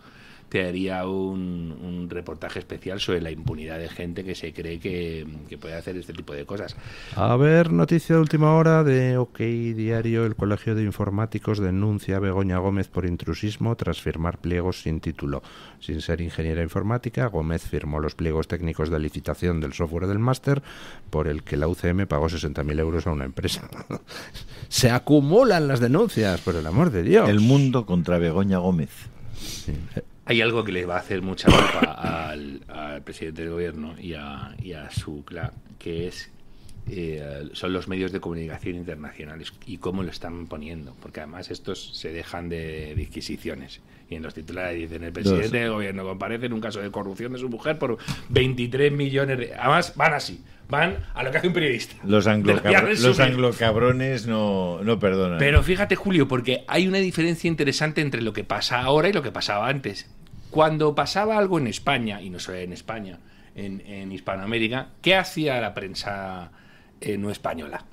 te haría un, reportaje especial sobre la impunidad de gente que se cree que, que puede hacer este tipo de cosas. A ver, noticia de última hora de OK Diario, el Colegio de Informáticos denuncia a Begoña Gómez por intrusismo tras firmar pliegos sin título. Sin ser ingeniera informática, Gómez firmó los pliegos técnicos de licitación del software del máster por el que la UCM pagó 60.000 euros a una empresa. se acumulan las denuncias, por el amor de Dios. El mundo contra Begoña Gómez. Sí hay algo que le va a hacer mucha culpa al, presidente del gobierno y a, y su clan, que es eh, son los medios de comunicación internacionales y cómo lo están poniendo, porque además estos se dejan de disquisiciones en los titulares dicen, el presidente del gobierno comparece en un caso de corrupción de su mujer por 23 millones de... Además, van así, van a lo que hace un periodista. Los, anglocabrones los anglocabrones no, no perdonan. Pero fíjate, Julio, porque hay una diferencia interesante entre lo que pasa ahora y lo que pasaba antes. Cuando pasaba algo en España, y no solo en España, en, Hispanoamérica, ¿qué hacía la prensa eh, no española?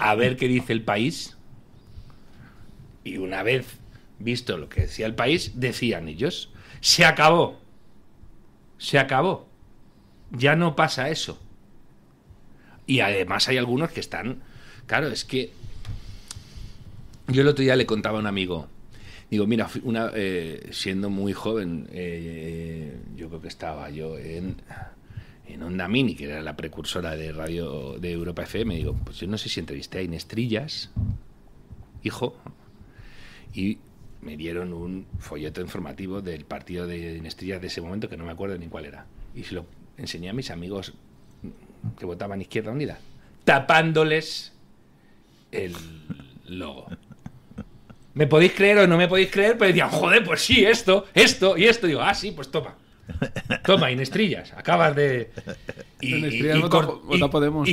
a ver qué dice el país. Y una vez visto lo que decía el país, decían ellos, se acabó, se acabó, ya no pasa eso. Y además hay algunos que están, claro, es que yo el otro día le contaba a un amigo, digo, mira, eh, siendo muy joven, eh, yo creo que estaba yo en, en Onda Mini, que era la precursora de radio de Europa FM, digo, pues yo no sé si entrevisté a Inestrillas. hijo, y me dieron un folleto informativo del partido de Inestrillas de ese momento, que no me acuerdo ni cuál era. Y se lo enseñé a mis amigos que votaban Izquierda Unida, tapándoles el logo. ¿Me podéis creer o no me podéis creer? Pero decían, joder, pues sí, esto, esto y esto. Y digo, ah, sí, pues toma. Toma, Inestrillas, acabas de. Y,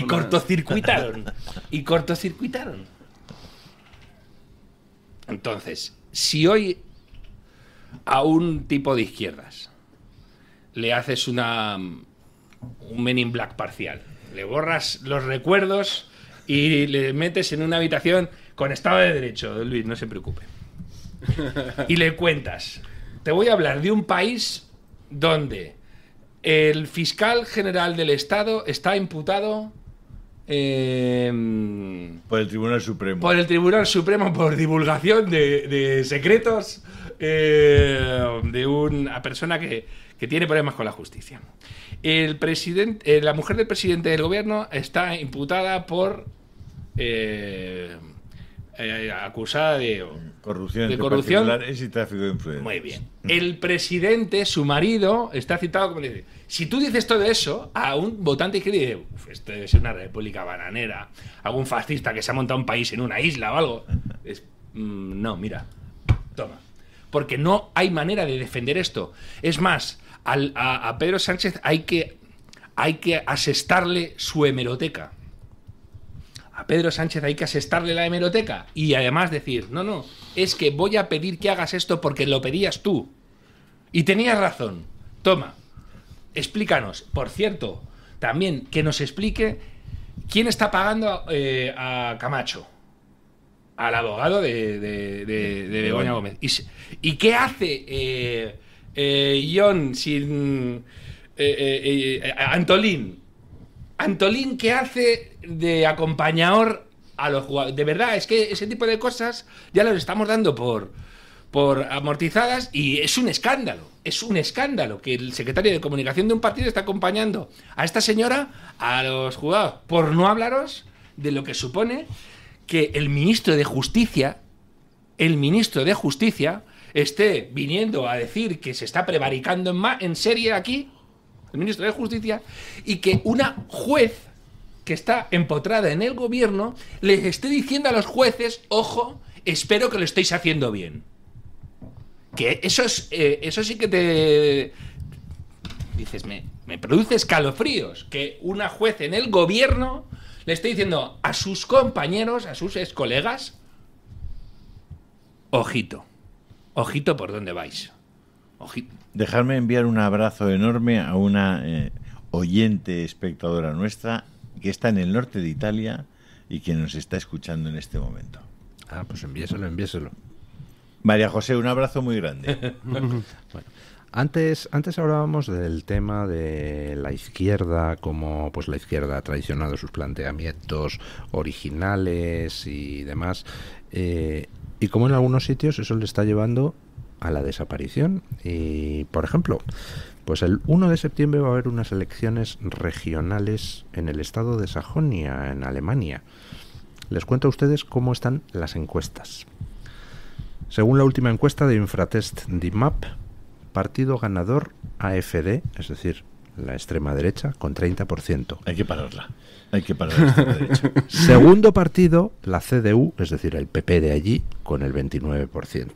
cortocircuitaron. Y cortocircuitaron. Entonces, si hoy a un tipo de izquierdas le haces una un Men Black parcial, le borras los recuerdos y le metes en una habitación con estado de derecho, Luis, no se preocupe. Y le cuentas, te voy a hablar de un país donde el fiscal general del Estado está imputado Em, por el Tribunal Supremo. Por el Tribunal Supremo por divulgación de, secretos eh, de una persona que, tiene problemas con la justicia. El presidente, eh, la mujer del presidente del gobierno está imputada por eh, eh, eh, acusada de corrupción, de corrupción tráfico de influencias. Muy bien. Mm. El presidente, su marido, está citado como dice, si tú dices todo eso a un votante que dice, esto debe ser una república bananera, algún fascista que se ha montado un país en una isla o algo, es, mm, no, mira, toma. Porque no hay manera de defender esto. Es más, a, a Pedro Sánchez hay que, hay que asestarle su hemeroteca a Pedro Sánchez hay que asestarle la hemeroteca y además decir, no, no, es que voy a pedir que hagas esto porque lo pedías tú. Y tenías razón. Toma, explícanos. Por cierto, también que nos explique quién está pagando eh, a Camacho, al abogado de, de, Begoña Gómez. ¿Y, qué hace eh, eh, sin... Antolín. Antolín, ¿qué hace de acompañador a los jugadores. De verdad, es que ese tipo de cosas ya las estamos dando por, por amortizadas y es un escándalo. Es un escándalo que el secretario de comunicación de un partido está acompañando a esta señora a los jugadores. Por no hablaros de lo que supone que el ministro de Justicia, el ministro de Justicia, esté viniendo a decir que se está prevaricando en, en serie aquí, el ministro de Justicia, y que una juez que está empotrada en el gobierno les esté diciendo a los jueces, ojo, espero que lo estéis haciendo bien. Que eso es, eh, eso sí que te dices, me, me produce escalofríos que una juez en el gobierno le esté diciendo a sus compañeros, a sus ex colegas, ojito, ojito por dónde vais. Ojito. Dejarme enviar un abrazo enorme a una eh, oyente espectadora nuestra, que está en el norte de Italia y que nos está escuchando en este momento. Ah, pues envíeselo, envíeselo. María José, un abrazo muy grande. bueno, antes, antes hablábamos del tema de la izquierda, cómo pues la izquierda ha traicionado sus planteamientos originales y demás, eh, y cómo en algunos sitios eso le está llevando a la desaparición. Y, por ejemplo, pues el 1 de septiembre va a haber unas elecciones regionales en el estado de Sajonia, en Alemania. Les cuento a ustedes cómo están las encuestas. Según la última encuesta de Infratest DIMAP, partido ganador AFD, es decir, la extrema derecha, con 30%. Hay que pararla. Hay que parar derecha. Segundo partido, la CDU, es decir, el PP de allí, con el 29%.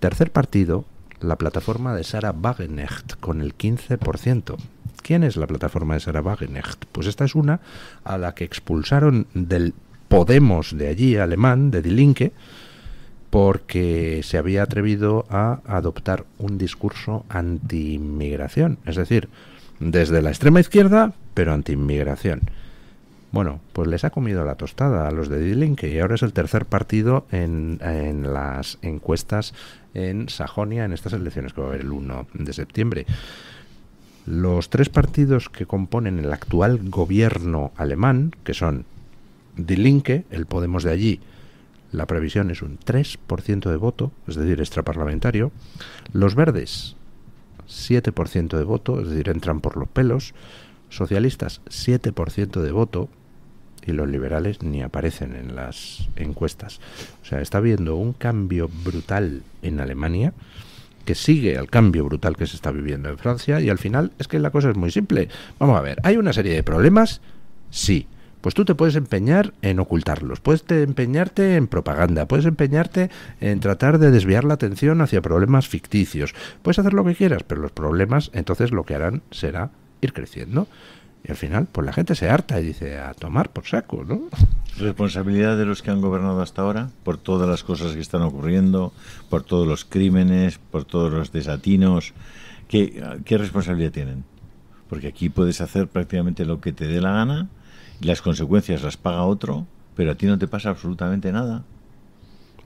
Tercer partido, la plataforma de Sara Wagenknecht con el 15%. ¿Quién es la plataforma de Sara Wagenknecht? Pues esta es una a la que expulsaron del Podemos de allí, alemán, de Die Linke, porque se había atrevido a adoptar un discurso anti-inmigración, es decir, desde la extrema izquierda, pero anti-inmigración. Bueno, pues les ha comido la tostada a los de Die Linke y ahora es el tercer partido en, en las encuestas en Sajonia en estas elecciones que va a haber el 1 de septiembre. Los tres partidos que componen el actual gobierno alemán, que son Die Linke, el Podemos de allí, la previsión es un 3% de voto, es decir, extraparlamentario. Los verdes, 7% de voto, es decir, entran por los pelos. Socialistas, 7% de voto, y los liberales ni aparecen en las encuestas. O sea, está habiendo un cambio brutal en Alemania que sigue al cambio brutal que se está viviendo en Francia y al final es que la cosa es muy simple. Vamos a ver, ¿hay una serie de problemas? Sí. Pues tú te puedes empeñar en ocultarlos, puedes empeñarte en propaganda, puedes empeñarte en tratar de desviar la atención hacia problemas ficticios, puedes hacer lo que quieras, pero los problemas entonces lo que harán será ir creciendo. Y al final, pues la gente se harta y dice, a tomar por saco, ¿no? Responsabilidad de los que han gobernado hasta ahora, por todas las cosas que están ocurriendo, por todos los crímenes, por todos los desatinos. ¿Qué, responsabilidad tienen? Porque aquí puedes hacer prácticamente lo que te dé la gana, y las consecuencias las paga otro, pero a ti no te pasa absolutamente nada.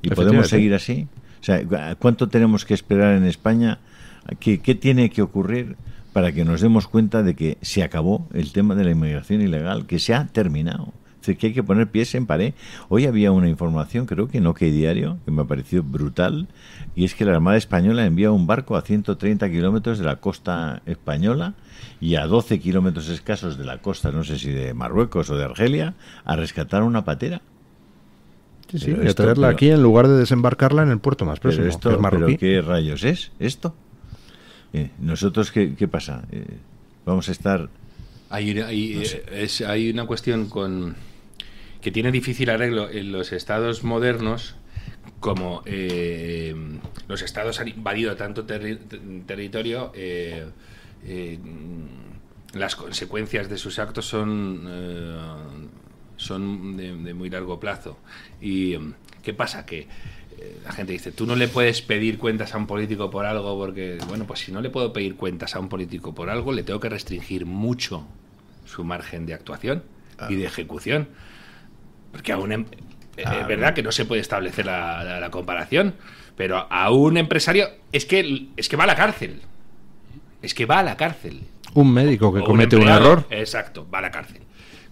Y podemos seguir así. O sea, ¿cuánto tenemos que esperar en España? qué tiene que ocurrir para que nos demos cuenta de que se acabó el tema de la inmigración ilegal, que se ha terminado. Es decir, que hay que poner pies en pared. Hoy había una información, creo que en que Diario, que me ha parecido brutal, y es que la Armada Española envía un barco a 130 kilómetros de la costa española y a 12 kilómetros escasos de la costa, no sé si de Marruecos o de Argelia, a rescatar una patera. y a traerla aquí en lugar de desembarcarla en el puerto más próximo. Esto, ¿Pero qué rayos es esto? Eh, ¿Nosotros qué, pasa? Eh, vamos a estar... Hay, eh, hay una cuestión con que tiene difícil arreglo en los estados modernos como los estados han invadido tanto territorio, las consecuencias de sus actos son, son de, de, muy largo plazo. ¿Y qué pasa? Que la gente dice, tú no le puedes pedir cuentas a un político por algo, porque, bueno, pues si no le puedo pedir cuentas a un político por algo, le tengo que restringir mucho su margen de actuación y de ah. ejecución. Porque aún, em, eh, es ah, verdad que no se puede establecer la, comparación, pero a un empresario es que, es que va a la cárcel. Es que va a la cárcel. Un médico que comete un error. Exacto, va a la cárcel.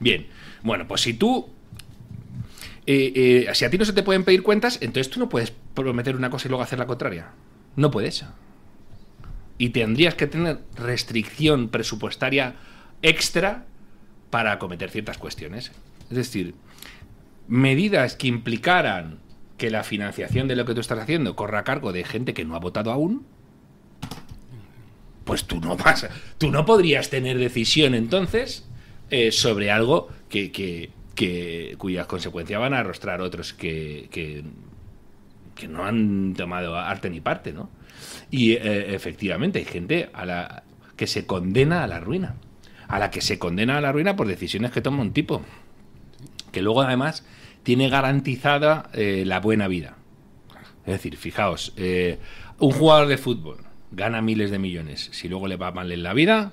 Bien, bueno, pues si tú eh, eh, si a ti no se te pueden pedir cuentas, entonces tú no puedes prometer una cosa y luego hacer la contraria. No puedes. Y tendrías que tener restricción presupuestaria extra para acometer ciertas cuestiones. Es decir, medidas que implicaran que la financiación de lo que tú estás haciendo corra a cargo de gente que no ha votado aún, pues tú no vas, tú no podrías tener decisión entonces eh, sobre algo que, cuyas consecuencias van a arrostrar otros que, que, no han tomado arte ni parte, ¿no? Y eh, efectivamente hay gente a la que se condena a la ruina, a la que se condena a la ruina por decisiones que toma un tipo, que luego además tiene garantizada eh, la buena vida. Es decir, fijaos, eh, un jugador de fútbol gana miles de millones, si luego le va mal en la vida,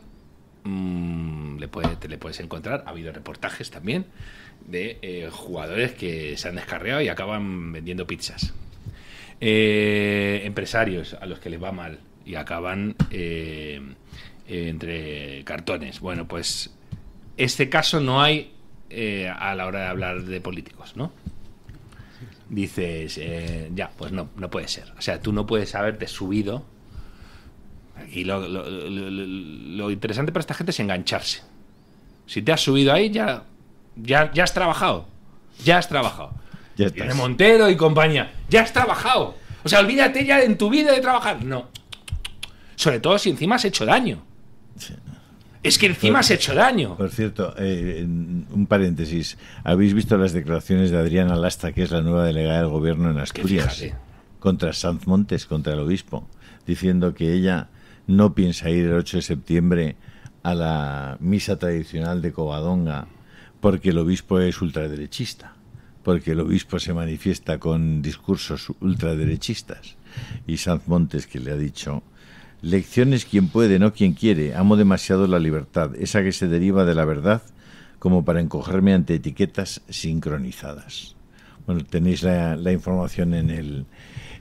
mm, le, te le puedes encontrar, ha habido reportajes también, de eh, jugadores que se han descarreado y acaban vendiendo pizzas. Eh, empresarios a los que les va mal y acaban eh, entre cartones. Bueno, pues este caso no hay a la hora de hablar de políticos, ¿no? Dices, ya, pues no, no puede ser. O sea, tú no puedes haberte subido. Y lo, lo interesante para esta gente es engancharse. Si te has subido ahí, ya ya, ya has trabajado. Ya has trabajado. Ya Montero y compañía. Ya has trabajado. O sea, olvídate ya en tu vida de trabajar. No. Sobre todo si encima has hecho daño. Es que encima has hecho daño. Por cierto, eh, un paréntesis. ¿Habéis visto las declaraciones de Adriana Lasta, que es la nueva delegada del gobierno en Asturias? Contra Sanz Montes, contra el obispo, diciendo que ella no piensa ir el 8 de septiembre a la misa tradicional de Covadonga porque el obispo es ultraderechista, porque el obispo se manifiesta con discursos ultraderechistas. Y Sanz Montes que le ha dicho, lecciones quien puede, no quien quiere, amo demasiado la libertad, esa que se deriva de la verdad, como para encogerme ante etiquetas sincronizadas. Bueno, tenéis la, información en el,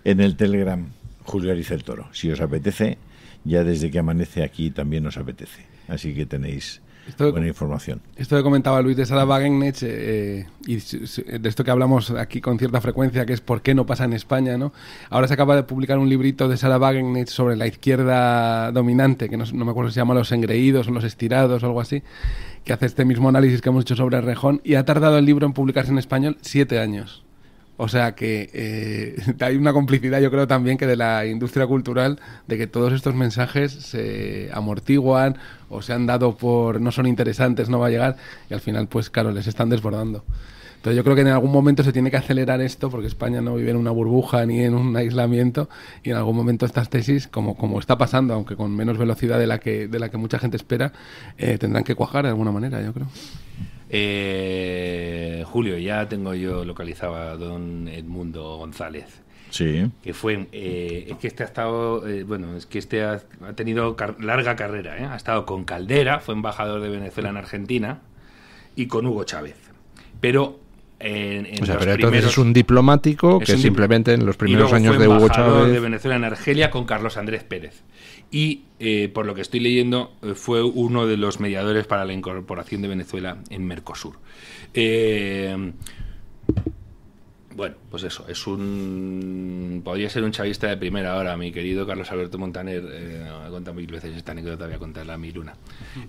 en el Telegram, Julio Arizel el Toro. Si os apetece, ya desde que amanece aquí también os apetece. Así que tenéis esto buena que, información. Esto comentaba Luis de Sara Wagenknecht, eh, y de esto que hablamos aquí con cierta frecuencia, que es por qué no pasa en España, ¿no? Ahora se acaba de publicar un librito de sala Wagenknecht sobre la izquierda dominante, que no, me acuerdo si se llama Los engreídos o Los estirados o algo así, que hace este mismo análisis que hemos hecho sobre Rejón, y ha tardado el libro en publicarse en español siete años. O sea que eh, hay una complicidad, yo creo también, que de la industria cultural, de que todos estos mensajes se amortiguan o se han dado por no son interesantes, no va a llegar, y al final, pues claro, les están desbordando. Entonces yo creo que en algún momento se tiene que acelerar esto, porque España no vive en una burbuja ni en un aislamiento, y en algún momento estas tesis, como, como está pasando, aunque con menos velocidad de la que, de la que mucha gente espera, eh, tendrán que cuajar de alguna manera, yo creo. Eh, Julio, ya tengo yo localizado a don Edmundo González. Sí. Que fue. Eh, es que este ha estado. Eh, bueno, es que este ha, tenido larga carrera. Ha estado con Caldera, fue embajador de Venezuela en Argentina, y con Hugo Chávez. Pero en, o pero entonces es un diplomático que simplemente en los primeros años de Hugo Chávez de Venezuela en Argelia con Carlos Andrés Pérez y eh, por lo que estoy leyendo eh, fue uno de los mediadores para la incorporación de Venezuela en Mercosur. Eh, bueno, pues eso, es un. Podría ser un chavista de primera hora, mi querido Carlos Alberto Montaner. he contado mil veces esta anécdota, voy a contarla a mi luna.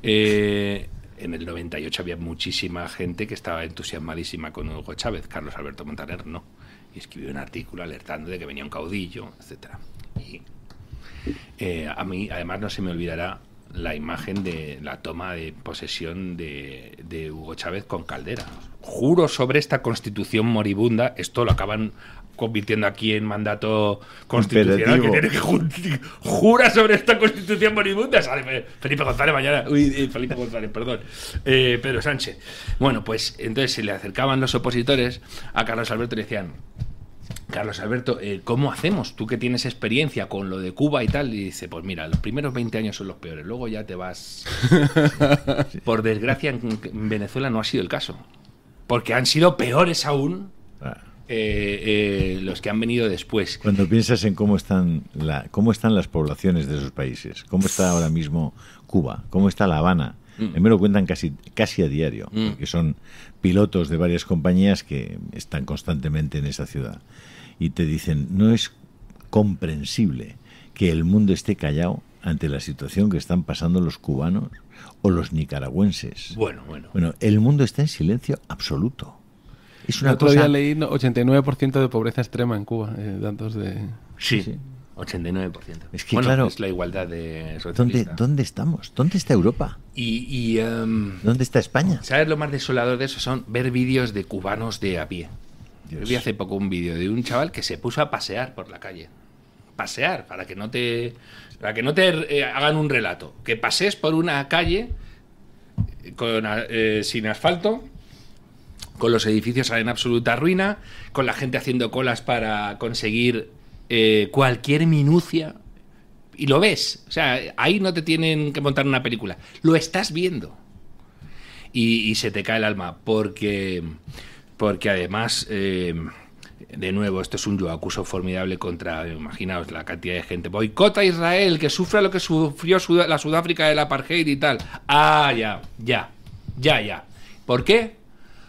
en el 98 había muchísima gente que estaba entusiasmadísima con Hugo Chávez. Carlos Alberto Montaner no. Y escribió un artículo alertando de que venía un caudillo, etcétera. Y eh, a mí, además, no se me olvidará la imagen de la toma de posesión de, Hugo Chávez con Caldera. Juro sobre esta constitución moribunda, esto lo acaban convirtiendo aquí en mandato constitucional que tiene que jura sobre esta constitución moribunda Felipe González mañana uy Felipe González perdón eh, Pedro Sánchez bueno pues entonces se le acercaban los opositores a Carlos Alberto y decían Carlos Alberto, eh, ¿cómo hacemos? Tú que tienes experiencia con lo de Cuba y tal, y dice, pues mira, los primeros 20 años son los peores, luego ya te vas... Por desgracia, en Venezuela no ha sido el caso, porque han sido peores aún ah. eh, eh, los que han venido después. Cuando piensas en cómo están, la, cómo están las poblaciones de esos países, cómo está ahora mismo Cuba, cómo está La Habana, Mm. Me lo cuentan casi, casi a diario, mm. porque son pilotos de varias compañías que están constantemente en esa ciudad. Y te dicen, no es comprensible que el mundo esté callado ante la situación que están pasando los cubanos o los nicaragüenses. Bueno, bueno. Bueno, el mundo está en silencio absoluto. Es una Otro leí 89% de pobreza extrema en Cuba, eh, datos de... sí. 89%. Es que bueno, Es la igualdad de. ¿Dónde, ¿Dónde estamos? ¿Dónde está Europa? Y, em, ¿Dónde está España? ¿Sabes lo más desolador de eso? Son ver vídeos de cubanos de a pie. Yo vi hace poco un vídeo de un chaval que se puso a pasear por la calle. Pasear, para que no te. Para que no te eh, hagan un relato. Que pases por una calle eh, con, eh, sin asfalto, con los edificios en absoluta ruina, con la gente haciendo colas para conseguir eh, cualquier minucia y lo ves. O sea, ahí no te tienen que montar una película. Lo estás viendo. Y, se te cae el alma. Porque, porque además, eh, de nuevo, esto es un yo acuso formidable contra, imaginaos, la cantidad de gente. Boicota a Israel, que sufra lo que sufrió la Sudáfrica del apartheid y tal. Ah, ya, ya, ya, ya. ¿Por qué?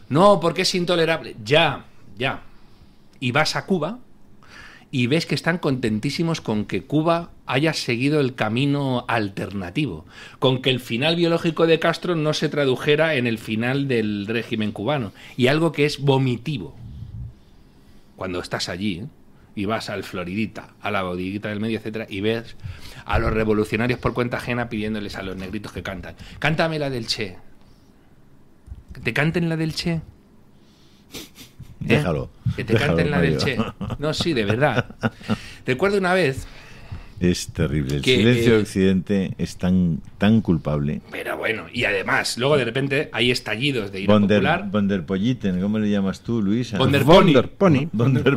No, porque es intolerable. Ya, ya. Y vas a Cuba y ves que están contentísimos con que Cuba haya seguido el camino alternativo, con que el final biológico de Castro no se tradujera en el final del régimen cubano, y algo que es vomitivo. Cuando estás allí ¿eh? y vas al Floridita, a la bodiguita del medio, etcétera, y ves a los revolucionarios por cuenta ajena pidiéndoles a los negritos que cantan, cántame la del Che. ¿Te canten la del Che? Déjalo. Que te canten la del Che. No, sí, de verdad. Recuerdo una vez. Es terrible. El silencio eh, occidente es tan, tan culpable. Pero bueno, y además, luego de repente hay estallidos de ira popular. popular. Bonderpolliten, ¿cómo le llamas tú, Luisa? Pony. Von der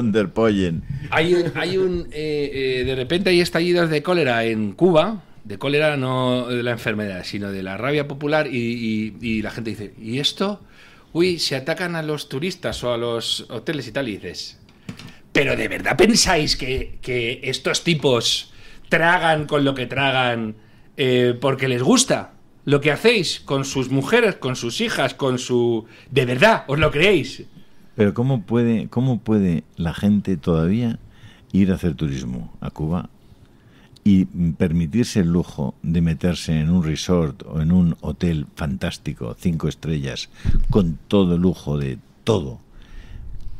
Bonderpollen. Hay un, hay un eh, eh, de repente hay estallidos de cólera en Cuba, de cólera no de la enfermedad, sino de la rabia popular y, la gente dice, ¿y esto? uy, se atacan a los turistas o a los hoteles y tal, y dices, ¿pero de verdad pensáis que, estos tipos tragan con lo que tragan eh, porque les gusta? Lo que hacéis con sus mujeres, con sus hijas, con su... ¿De verdad? ¿Os lo creéis? Pero ¿cómo puede, cómo puede la gente todavía ir a hacer turismo a Cuba y permitirse el lujo de meterse en un resort o en un hotel fantástico, cinco estrellas, con todo lujo de todo,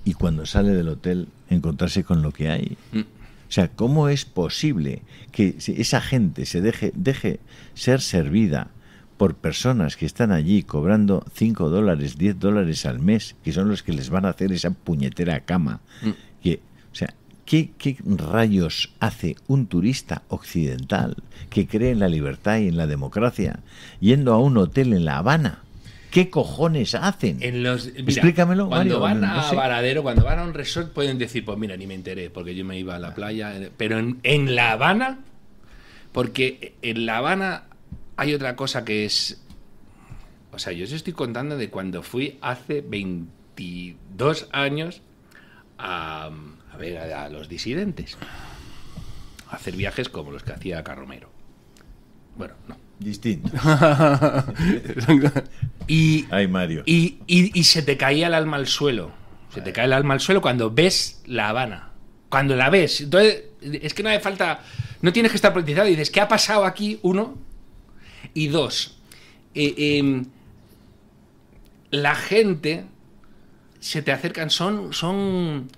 y cuando sale del hotel encontrarse con lo que hay. Mm. O sea, ¿cómo es posible que esa gente se deje, deje ser servida por personas que están allí cobrando cinco dólares, 10 dólares al mes, que son los que les van a hacer esa puñetera cama? Mm. ¿Qué, rayos hace un turista occidental que cree en la libertad y en la democracia yendo a un hotel en La Habana? ¿Qué cojones hacen? En los, Explícamelo. Cuando van a Varadero, cuando van a un resort, pueden decir, pues mira, ni me enteré, porque yo me iba a la playa. Pero en, La Habana, porque en La Habana hay otra cosa que es... O sea, yo os estoy contando de cuando fui hace 22 años a a ver a, los disidentes. hacer viajes como los que hacía Carromero. Bueno, no. Distinto. y, Ay, Mario. Y, se te caía el alma al suelo. Se te cae el alma al suelo cuando ves La Habana. Cuando la ves. Entonces, es que no hace falta. No tienes que estar politizado. dices, ¿qué ha pasado aquí? Uno. Y dos. Eh, em, la gente se te acercan, son, son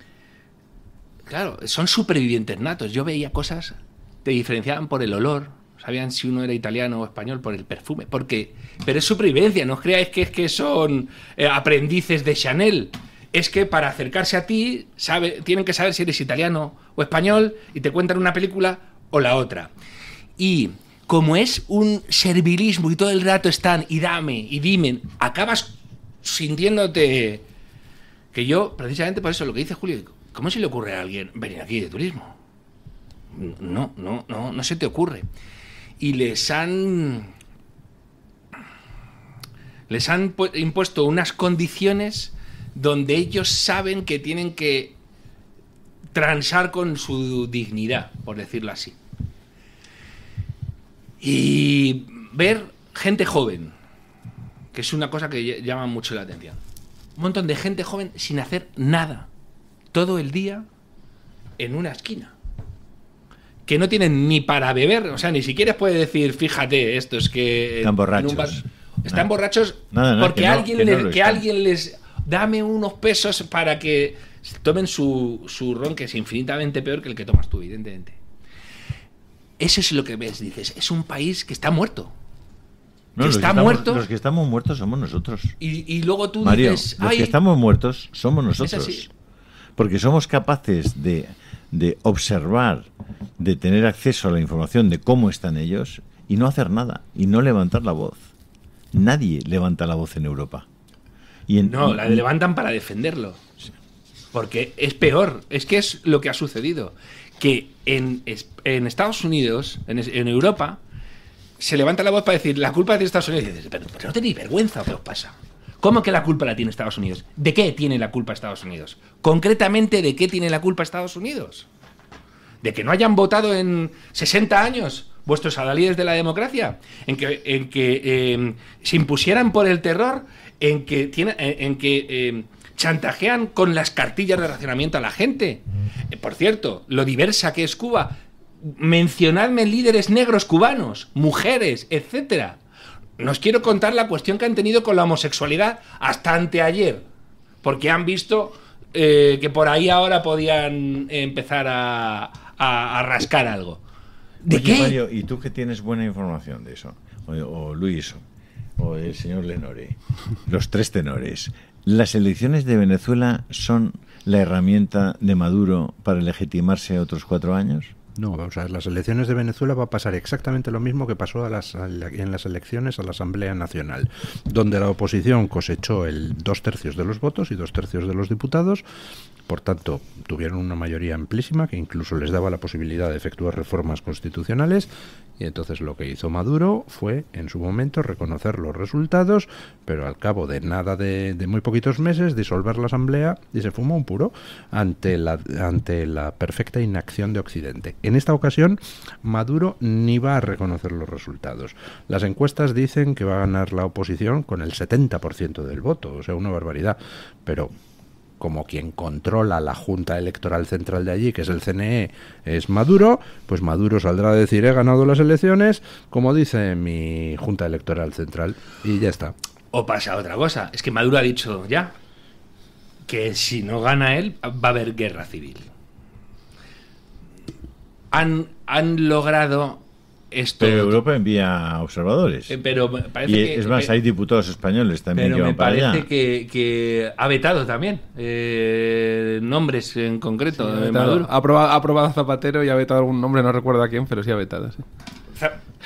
claro, son supervivientes natos. Yo veía cosas, te diferenciaban por el olor, sabían si uno era italiano o español por el perfume, porque, pero es supervivencia, no os creáis que es que son eh, aprendices de Chanel. Es que para acercarse a ti tienen que saber si eres italiano o español y te cuentan una película o la otra. Y como es un servilismo y todo el rato están y dame y dime, acabas sintiéndote que yo, precisamente por eso, lo que dice Julio, ¿Cómo se le ocurre a alguien venir aquí de turismo? No, no, no, no se te ocurre. Y les han. Les han impuesto unas condiciones donde ellos saben que tienen que transar con su dignidad, por decirlo así. Y ver gente joven, que es una cosa que llama mucho la atención. Un montón de gente joven sin hacer nada todo el día en una esquina. Que no tienen ni para beber, o sea, ni siquiera puede decir, fíjate, esto es que. Están borrachos. Están ah. borrachos porque alguien, que les, alguien les. Dame unos pesos para que tomen su, su ron, que es infinitamente peor que el que tomas tú, evidentemente. Eso es lo que ves, dices. Es un país que está muerto. que está estamos, muerto. Los que estamos muertos somos nosotros. Y, luego tú dices. Los que estamos muertos somos nosotros porque somos capaces de, observar, de tener acceso a la información de cómo están ellos y no hacer nada y no levantar la voz. Nadie levanta la voz en Europa. Y no, la levantan para defenderlo. Porque es peor, es que es lo que ha sucedido. Que en, en Estados Unidos, en, Europa, se levanta la voz para decir la culpa es de Estados Unidos. Y dices, pero, no tenéis vergüenza, ¿qué os pasa? ¿Cómo que la culpa la tiene Estados Unidos? ¿De qué tiene la culpa Estados Unidos? Concretamente, ¿de qué tiene la culpa Estados Unidos? ¿De que no hayan votado en 60 años vuestros adalides de la democracia? ¿En que, em, se impusieran por el terror? ¿En que, eh, que em, chantajean con las cartillas de racionamiento a la gente? Eh, por cierto, lo diversa que es Cuba. Mencionadme líderes negros cubanos, mujeres, etcétera nos quiero contar la cuestión que han tenido con la homosexualidad hasta anteayer, porque han visto eh, que por ahí ahora podían empezar a, rascar algo. ¿De Mario, ¿y tú que tienes buena información de eso? O, o Luis, o el señor Lenore, los tres tenores. ¿Las elecciones de Venezuela son la herramienta de Maduro para legitimarse otros cuatro años? No, o sea, las elecciones de Venezuela va a pasar exactamente lo mismo que pasó en las elecciones a la Asamblea Nacional, donde la oposición cosechó el dos tercios de los votos y dos tercios de los diputados por tanto, tuvieron una mayoría amplísima que incluso les daba la posibilidad de efectuar reformas constitucionales y entonces lo que hizo Maduro fue en su momento reconocer los resultados, pero al cabo de nada de, muy poquitos meses disolver la Asamblea y se fumó un puro ante la, ante la perfecta inacción de Occidente. En esta ocasión Maduro ni va a reconocer los resultados. Las encuestas dicen que va a ganar la oposición con el 70% del voto, o sea, una barbaridad, pero como quien controla la Junta Electoral Central de allí, que es el CNE, es Maduro, pues Maduro saldrá a decir he ganado las elecciones, como dice mi Junta Electoral Central, y ya está. O pasa otra cosa, es que Maduro ha dicho ya que si no gana él va a haber guerra civil. Han, han logrado Europa envía observadores. Eh, pero y es más, hay diputados españoles también. que me parece Que, que, ha vetado también eh, nombres en concreto. Ha, eh, aprobado, Zapatero y ha vetado algún nombre, no recuerdo a quién, pero sí ha vetado.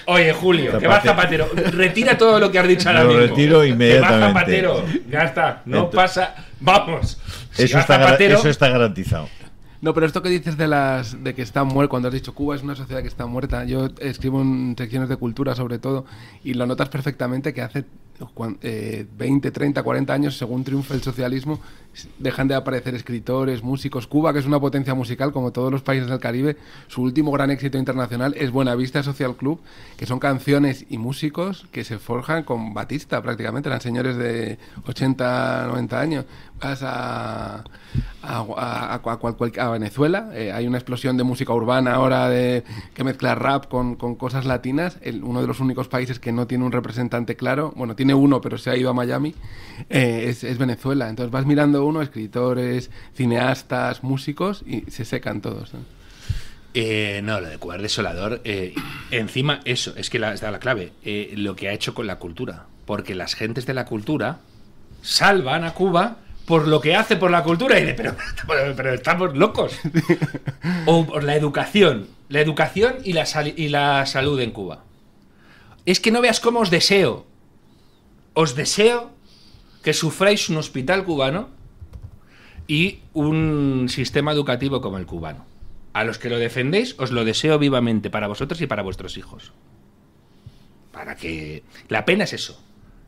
Oye, Julio, que va Zapatero. Retira todo lo que has dicho ahora mismo. Lo retiro inmediatamente. Que Zapatero. Ya está. No pasa. Vamos. eso está garantizado. No, pero esto que dices de las de que está muerta, cuando has dicho Cuba es una sociedad que está muerta, yo escribo en secciones de cultura sobre todo y lo notas perfectamente que hace eh, 20, 30, 40 años, según triunfa el socialismo, dejan de aparecer escritores, músicos. Cuba, que es una potencia musical, como todos los países del Caribe, su último gran éxito internacional es Buena Vista Social Club, que son canciones y músicos que se forjan con Batista prácticamente, eran señores de 80, 90 años vas a, a, a Venezuela, eh, hay una explosión de música urbana ahora de, que mezcla rap con, cosas latinas, uno de los únicos países que no tiene un representante claro, bueno, tiene uno, pero se ha ido a Miami, eh, es, Venezuela. Entonces vas mirando uno, escritores, cineastas, músicos, y se secan todos. ¿no? Eh, lo de es Desolador. encima, eso, es que está la clave. lo que ha hecho con la cultura. Porque las gentes de la cultura salvan a Cuba por lo que hace por la cultura y pero, estamos locos. O por la educación, la educación y la, y la salud en Cuba. Es que no veas cómo os deseo. Os deseo que sufráis un hospital cubano y un sistema educativo como el cubano. A los que lo defendéis, os lo deseo vivamente para vosotros y para vuestros hijos. Para que. La pena es eso.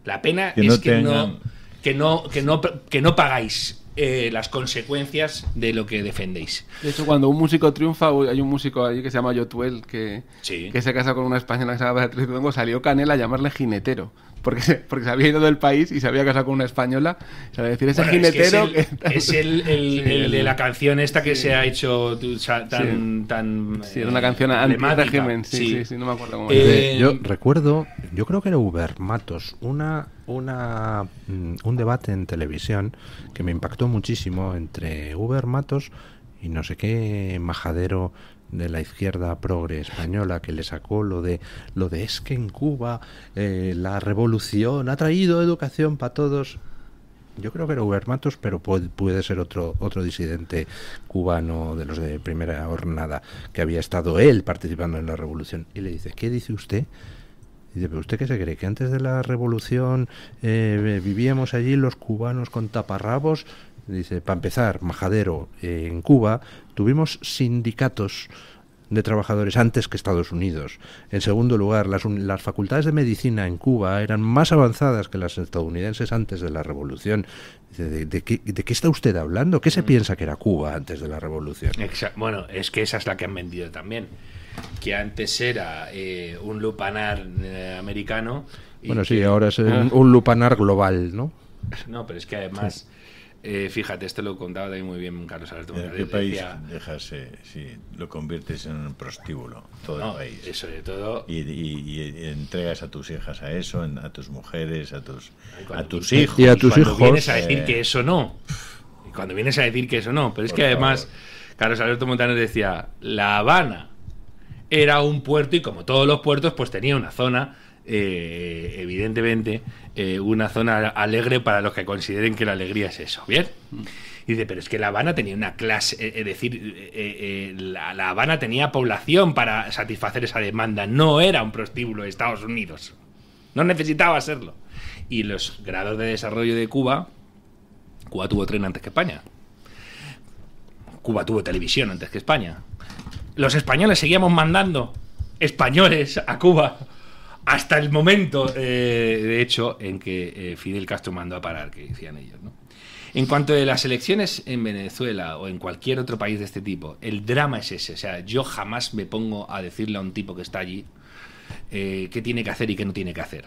La pena es que no que no, que no, que no pagáis. Eh, las consecuencias de lo que defendéis. De hecho, cuando un músico triunfa, hay un músico ahí que se llama Yotuel, que, se casa con una española que se llama Beatriz Dongo, salió Canela a llamarle jinetero porque se, porque había ido del país y se había casado con una española. O decir, ese jinetero. Es, el, de la canción esta que se ha hecho tan. Sí. tan era una canción eh, animada régimen sí, sí. sí, no me acuerdo cómo eh, Yo recuerdo, yo creo que era Uber Matos, una, una, mm, un debate en televisión que me impactó muchísimo entre Uber Matos y no sé qué majadero de la izquierda progre española que le sacó lo de lo de es que en Cuba eh, la revolución ha traído educación para todos. Yo creo que era Uber Matos, pero puede, puede, ser otro otro disidente cubano de los de primera jornada que había estado él participando en la revolución y le dice, "¿Qué dice usted?" Y dice, usted qué se cree? ¿Que antes de la revolución eh, vivíamos allí los cubanos con taparrabos? Dice, para empezar, majadero, eh, en Cuba Tuvimos sindicatos de trabajadores antes que Estados Unidos. En segundo lugar, las, las, facultades de medicina en Cuba eran más avanzadas que las estadounidenses antes de la revolución. ¿De, qué, de qué, está usted hablando? ¿Qué se mm. piensa que era Cuba antes de la revolución? bueno, es que esa es la que han vendido también. Que antes era eh, un lupanar eh, americano. bueno, sí, ahora es ah. un lupanar global, ¿no? No, pero es que además eh, fíjate, esto lo contaba también muy bien Carlos Alberto. ¿En qué país eh, lo conviertes en un prostíbulo? Todo el país. Y todo. Y, entregas a tus hijas a eso, a tus mujeres, a tus, a tus hijos. Y a tus cuando vienes a decir eh. que eso no. Y cuando vienes a decir que eso no. Pero es que además, Carlos Alberto Montaner decía: La Habana era un puerto y como todos los puertos, pues tenía una zona eh, evidentemente, eh, una zona alegre para los que consideren que la alegría es eso. Bien. Mm. dice, pero es que La Habana tenía una clase, eh, es decir, la, Habana tenía población para satisfacer esa demanda. No era un prostíbulo de Estados Unidos. No necesitaba serlo. Y los grados de desarrollo de Cuba, Cuba tuvo tren antes que España. Cuba tuvo televisión antes que España. Los españoles seguíamos mandando españoles a Cuba hasta el momento, eh, de hecho, en que eh, Fidel Castro mandó a parar, que decían ellos. ¿no? En cuanto a las elecciones en Venezuela o en cualquier otro país de este tipo, el drama es ese. O sea, yo jamás me pongo a decirle a un tipo que está allí eh, qué tiene que hacer y qué no tiene que hacer.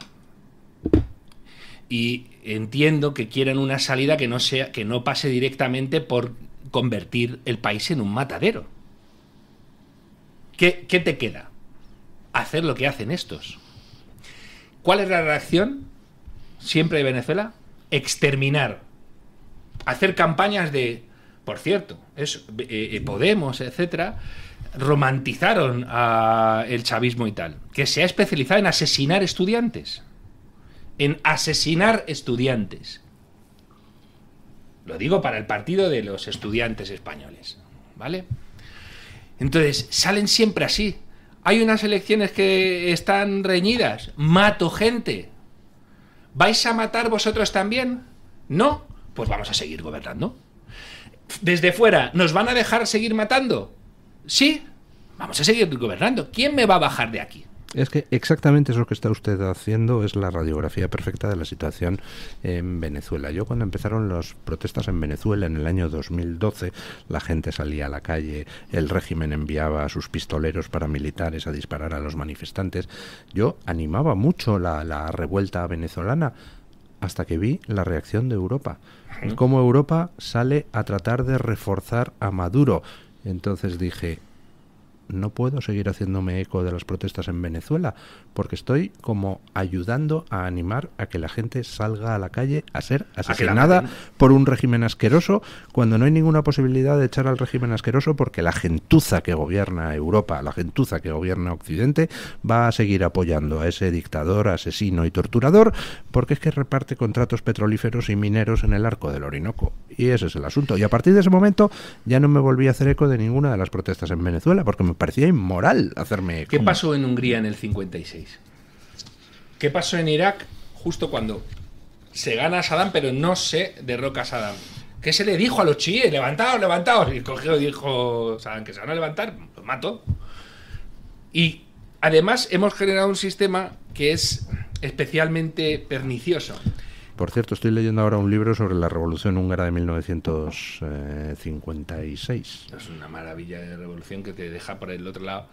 Y entiendo que quieran una salida que no sea, que no pase directamente por convertir el país en un matadero. qué te queda? Hacer lo que hacen estos. ¿Cuál es la reacción siempre de Venezuela? Exterminar. Hacer campañas de, por cierto, es, eh, eh, Podemos, etcétera, romantizaron a el chavismo y tal, que se ha especializado en asesinar estudiantes. En asesinar estudiantes. Lo digo para el partido de los estudiantes españoles, ¿vale? Entonces, salen siempre así. Hay unas elecciones que están reñidas. Mato gente. ¿Vais a matar vosotros también? ¿No? Pues vamos a seguir gobernando. Desde fuera, ¿nos van a dejar seguir matando? ¿Sí? Vamos a seguir gobernando. ¿Quién me va a bajar de aquí? Es que exactamente eso que está usted haciendo es la radiografía perfecta de la situación en Venezuela. Yo cuando empezaron las protestas en Venezuela en el año 2012, la gente salía a la calle, el régimen enviaba a sus pistoleros paramilitares a disparar a los manifestantes. Yo animaba mucho la, la revuelta venezolana hasta que vi la reacción de Europa. Cómo Europa sale a tratar de reforzar a Maduro. Entonces dije, no puedo seguir haciéndome eco de las protestas en Venezuela, porque estoy como ayudando a animar a que la gente salga a la calle a ser asesinada por un régimen asqueroso, cuando no hay ninguna posibilidad de echar al régimen asqueroso porque la gentuza que gobierna Europa, la gentuza que gobierna Occidente, va a seguir apoyando a ese dictador, asesino y torturador, porque es que reparte contratos petrolíferos y mineros en el arco del Orinoco. Y ese es el asunto. Y a partir de ese momento ya no me volví a hacer eco de ninguna de las protestas en Venezuela, porque me parecía inmoral hacerme... ¿Qué pasó en Hungría en el 56? ¿Qué pasó en Irak justo cuando se gana a Saddam, pero no se derroca a Saddam? ¿Qué se le dijo a los chiíes? Levantaos, levantaos. Y cogió dijo, saben que se van a levantar, los mato. Y además hemos generado un sistema que es especialmente pernicioso por cierto, estoy leyendo ahora un libro sobre la Revolución Húngara de 1956. Es una maravilla de revolución que te deja por el otro lado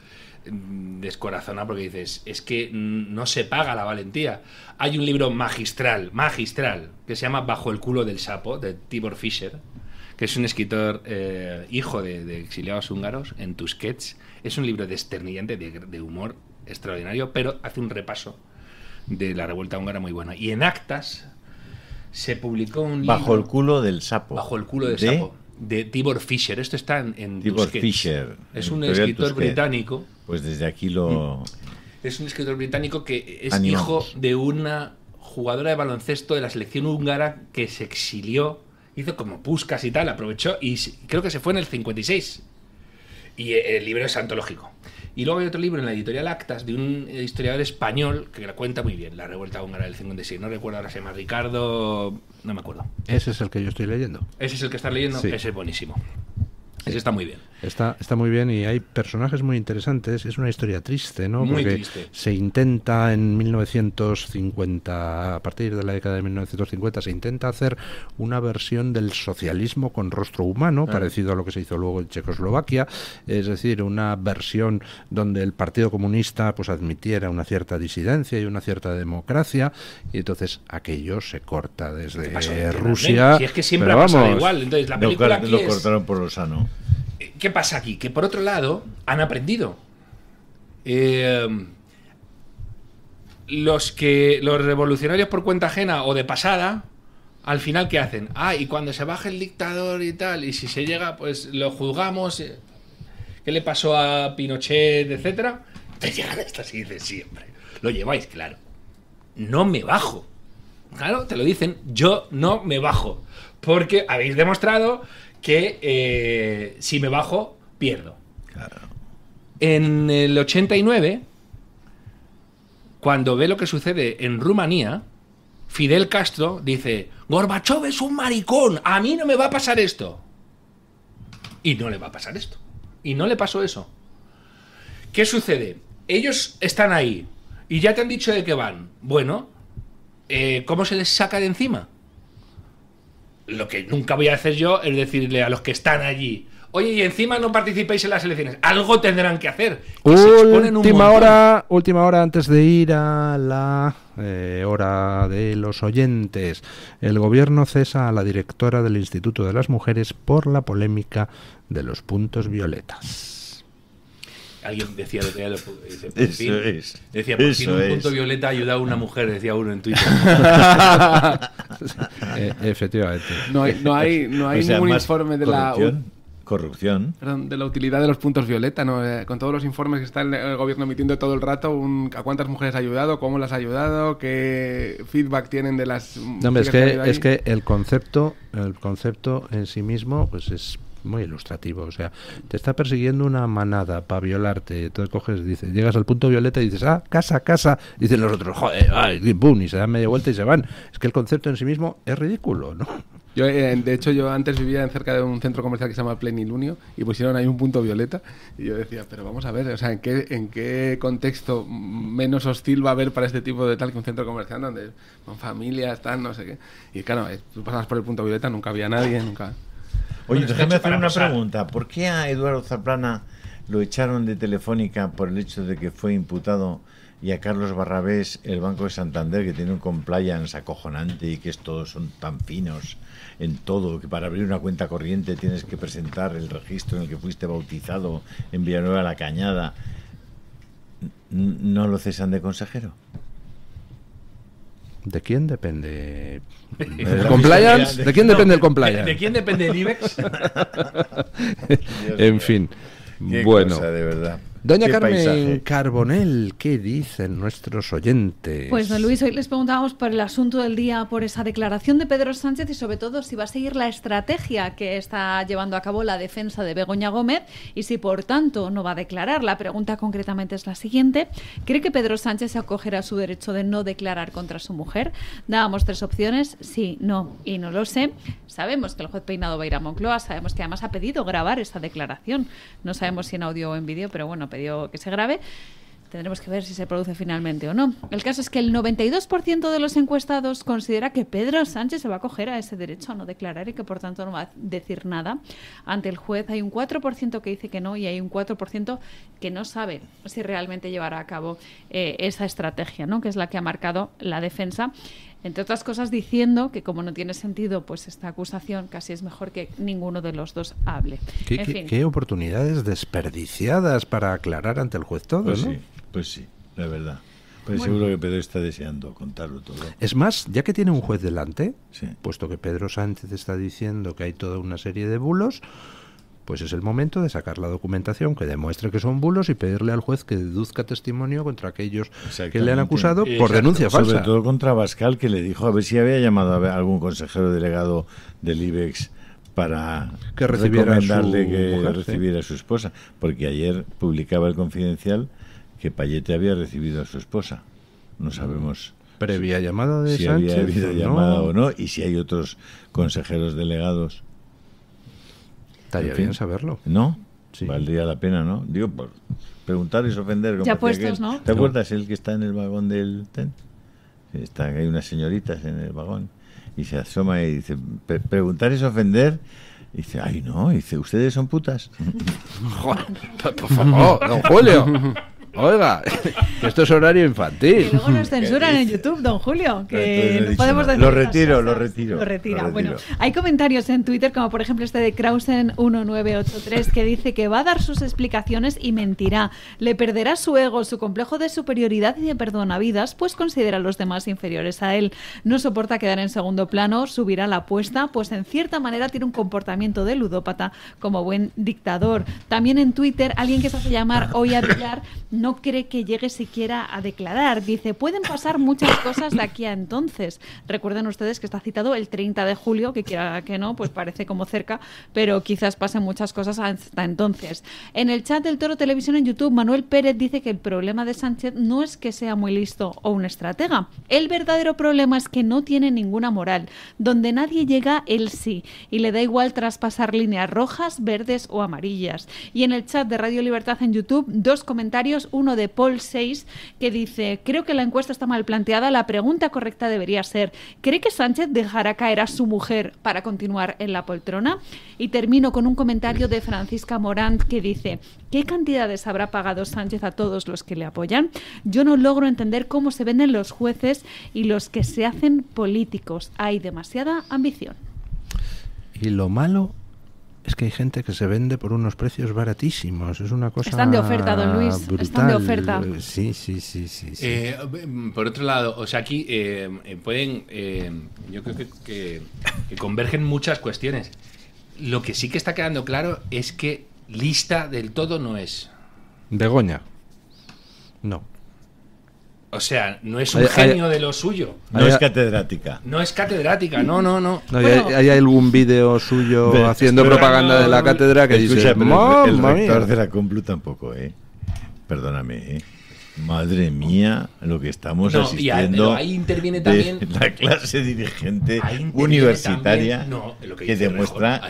mm, descorazonado porque dices, es que no se paga la valentía. Hay un libro magistral, magistral, que se llama Bajo el culo del sapo, de Tibor Fischer, que es un escritor eh, hijo de, exiliados húngaros en Tusquets. Es un libro desternillante de, de humor extraordinario, pero hace un repaso de la revuelta húngara muy buena. Y en actas se publicó un libro. Bajo el culo del sapo. Bajo el culo del de... sapo. De Tibor Fisher. Esto está en, Tibor Fisher. Es un escritor británico. Pues desde aquí lo. Mm. Es un escritor británico que es hijo de una jugadora de baloncesto de la selección húngara que se exilió. Hizo como puscas y tal, aprovechó y creo que se fue en el 56. Y el libro es antológico. Y luego hay otro libro en la editorial Actas de un historiador español que la cuenta muy bien, la revuelta húngara del 56. No recuerdo ahora se llama Ricardo, no me acuerdo. Ese es el que yo estoy leyendo. Ese es el que estás leyendo, ese es buenísimo. Ese está muy bien. Está, está muy bien y hay personajes muy interesantes. Es una historia triste, ¿no? Porque se intenta en 1950, a partir de la década de 1950, se intenta hacer una versión del socialismo con rostro humano, ah. parecido a lo que se hizo luego en Checoslovaquia. Es decir, una versión donde el Partido Comunista pues admitiera una cierta disidencia y una cierta democracia. Y entonces aquello se corta desde Rusia. Si es que siempre ha pasado igual. Entonces, la película lo, cortaron por lo sano. ¿Qué pasa aquí? Que por otro lado, han aprendido. Eh, los que. Los revolucionarios por cuenta ajena o de pasada. Al final, ¿qué hacen? Ah, y cuando se baja el dictador y tal, y si se llega, pues lo juzgamos. Eh. ¿Qué le pasó a Pinochet, etcétera? Te llegan estas y siempre. Lo lleváis, claro. No me bajo. Claro, te lo dicen, yo no me bajo. Porque habéis demostrado que eh, si me bajo, pierdo. En el 89, cuando ve lo que sucede en Rumanía, Fidel Castro dice, Gorbachev es un maricón, a mí no me va a pasar esto. Y no le va a pasar esto. Y no le pasó eso. ¿Qué sucede? Ellos están ahí y ya te han dicho de qué van. Bueno, eh, ¿cómo se les saca de encima? lo que nunca voy a hacer yo es decirle a los que están allí, oye, y encima no participéis en las elecciones. Algo tendrán que hacer. última hora, última hora antes de ir a la eh, hora de los oyentes. El gobierno cesa a la directora del Instituto de las Mujeres por la polémica de los puntos violetas. Alguien decía lo que Decía, por fin un punto violeta ha ayudado a una mujer, decía uno en Twitter. Eh, efectivamente. No hay, no hay, ningún informe de la corrupción. de la utilidad de los puntos violeta, ¿no? Eh, con todos los informes que está el, gobierno emitiendo todo el rato, ¿a cuántas mujeres ha ayudado? ¿Cómo las ha ayudado? ¿Qué feedback tienen de las... No, es que, es que el concepto, el concepto en sí mismo pues es muy ilustrativo. O sea, te está persiguiendo una manada para violarte. Entonces coges, dices, llegas al punto violeta y dices, ah, casa, casa. Dicen los otros, joder, ay, boom, y se dan media vuelta y se van. Es que el concepto en sí mismo es ridículo, ¿no? Yo, eh, de hecho, yo antes vivía en cerca de un centro comercial que se llama Plenilunio y pusieron ahí un punto violeta y yo decía, pero vamos a ver, o sea, ¿en qué, en qué contexto menos hostil va a haber para este tipo de tal que un centro comercial donde con familias, tal, no sé qué? Y claro, eh, tú pasabas por el punto violeta, nunca había nadie, nunca... Oye, déjame hacer una pregunta. ¿Por qué a Eduardo Zaplana lo echaron de Telefónica por el hecho de que fue imputado y a Carlos Barrabés, el Banco de Santander, que tiene un compliance acojonante y que estos son tan finos en todo, que para abrir una cuenta corriente tienes que presentar el registro en el que fuiste bautizado en Villanueva la Cañada, ¿no lo cesan de consejero? ¿De quién depende el compliance? ¿De quién depende el compliance? ¿De quién depende el IBEX? en fin, bueno. de verdad. Doña Carmen Carbonell, Carbonel, ¿qué dicen nuestros oyentes? Pues, don Luis, hoy les preguntábamos por el asunto del día, por esa declaración de Pedro Sánchez y sobre todo si va a seguir la estrategia que está llevando a cabo la defensa de Begoña Gómez y si por tanto no va a declarar. La pregunta concretamente es la siguiente. ¿Cree que Pedro Sánchez se acogerá a su derecho de no declarar contra su mujer? Dábamos tres opciones, sí, no y no lo sé. Sabemos que el juez Peinado va a ir a Moncloa, sabemos que además ha pedido grabar esa declaración. No sabemos si en audio o en vídeo, pero bueno, pedido que se grave, Tendremos que ver si se produce finalmente o no. El caso es que el 92% de los encuestados considera que Pedro Sánchez se va a coger a ese derecho a no declarar y que por tanto no va a decir nada ante el juez. Hay un 4% que dice que no y hay un 4% que no sabe si realmente llevará a cabo eh, esa estrategia, ¿no? que es la que ha marcado la defensa entre otras cosas diciendo que como no tiene sentido pues esta acusación, casi es mejor que ninguno de los dos hable. Qué, oportunidades desperdiciadas para aclarar ante el juez todo, pues ¿no? Sí, pues sí, la verdad. Pues seguro que Pedro está deseando contarlo todo. Es más, ya que tiene un juez delante, puesto que Pedro Sánchez está diciendo que hay toda una serie de bulos, pues es el momento de sacar la documentación que demuestre que son bulos y pedirle al juez que deduzca testimonio contra aquellos que le han acusado por denuncia falsa. Sobre todo contra Bascal, que le dijo a ver si había llamado a algún consejero delegado del IBEX para que recibiera que recibiera a su esposa, porque ayer publicaba el Confidencial que Payete había recibido a su esposa. No sabemos previa llamada de si había habido llamada o no y si hay otros consejeros delegados Estaría bien saberlo. ¿No? Valdría la pena, ¿no? Digo, por preguntar es ofender. ¿no? ¿Te acuerdas el que está en el vagón del tren Está, hay unas señoritas en el vagón y se asoma y dice, preguntar es ofender. Y dice, ay no, dice, ustedes son putas. por favor, don Julio. Oiga, esto es horario infantil. Y luego nos censuran en YouTube, don Julio. Que podemos decir lo, retiro, lo retiro, lo retira. Bueno, hay comentarios en Twitter, como por ejemplo este de Krausen1983, que dice que va a dar sus explicaciones y mentirá. Le perderá su ego, su complejo de superioridad y de vidas, pues considera a los demás inferiores a él. No soporta quedar en segundo plano, subirá la apuesta, pues en cierta manera tiene un comportamiento de ludópata como buen dictador. También en Twitter, alguien que se hace llamar hoy a no cree que llegue siquiera a declarar. Dice, pueden pasar muchas cosas de aquí a entonces. Recuerden ustedes que está citado el 30 de julio, que quiera que no, pues parece como cerca, pero quizás pasen muchas cosas hasta entonces. En el chat del Toro Televisión en YouTube, Manuel Pérez dice que el problema de Sánchez no es que sea muy listo o un estratega. El verdadero problema es que no tiene ninguna moral. Donde nadie llega, él sí. Y le da igual traspasar líneas rojas, verdes o amarillas. Y en el chat de Radio Libertad en YouTube, dos comentarios uno de Paul 6, que dice, creo que la encuesta está mal planteada, la pregunta correcta debería ser, ¿cree que Sánchez dejará caer a su mujer para continuar en la poltrona? Y termino con un comentario de Francisca Morant que dice, ¿qué cantidades habrá pagado Sánchez a todos los que le apoyan? Yo no logro entender cómo se venden los jueces y los que se hacen políticos. Hay demasiada ambición. Y lo malo es que hay gente que se vende por unos precios baratísimos. Es una cosa. Están de oferta, don Luis. Están de oferta. Eh, sí, sí, sí. sí, eh, por otro lado, o sea, aquí eh, pueden. yo creo que convergen muchas cuestiones. Lo que sí que está quedando claro es que lista del todo no es. Begoña. No. O sea, no es un genio de lo suyo. No es catedrática. No es catedrática, no, no, no. no hay, algún vídeo suyo haciendo propaganda de la cátedra que dice... el, rector de la Complu tampoco, ¿eh? Perdóname, ¿eh? Madre mía, lo que estamos asistiendo. ahí interviene también la clase dirigente universitaria que, demuestra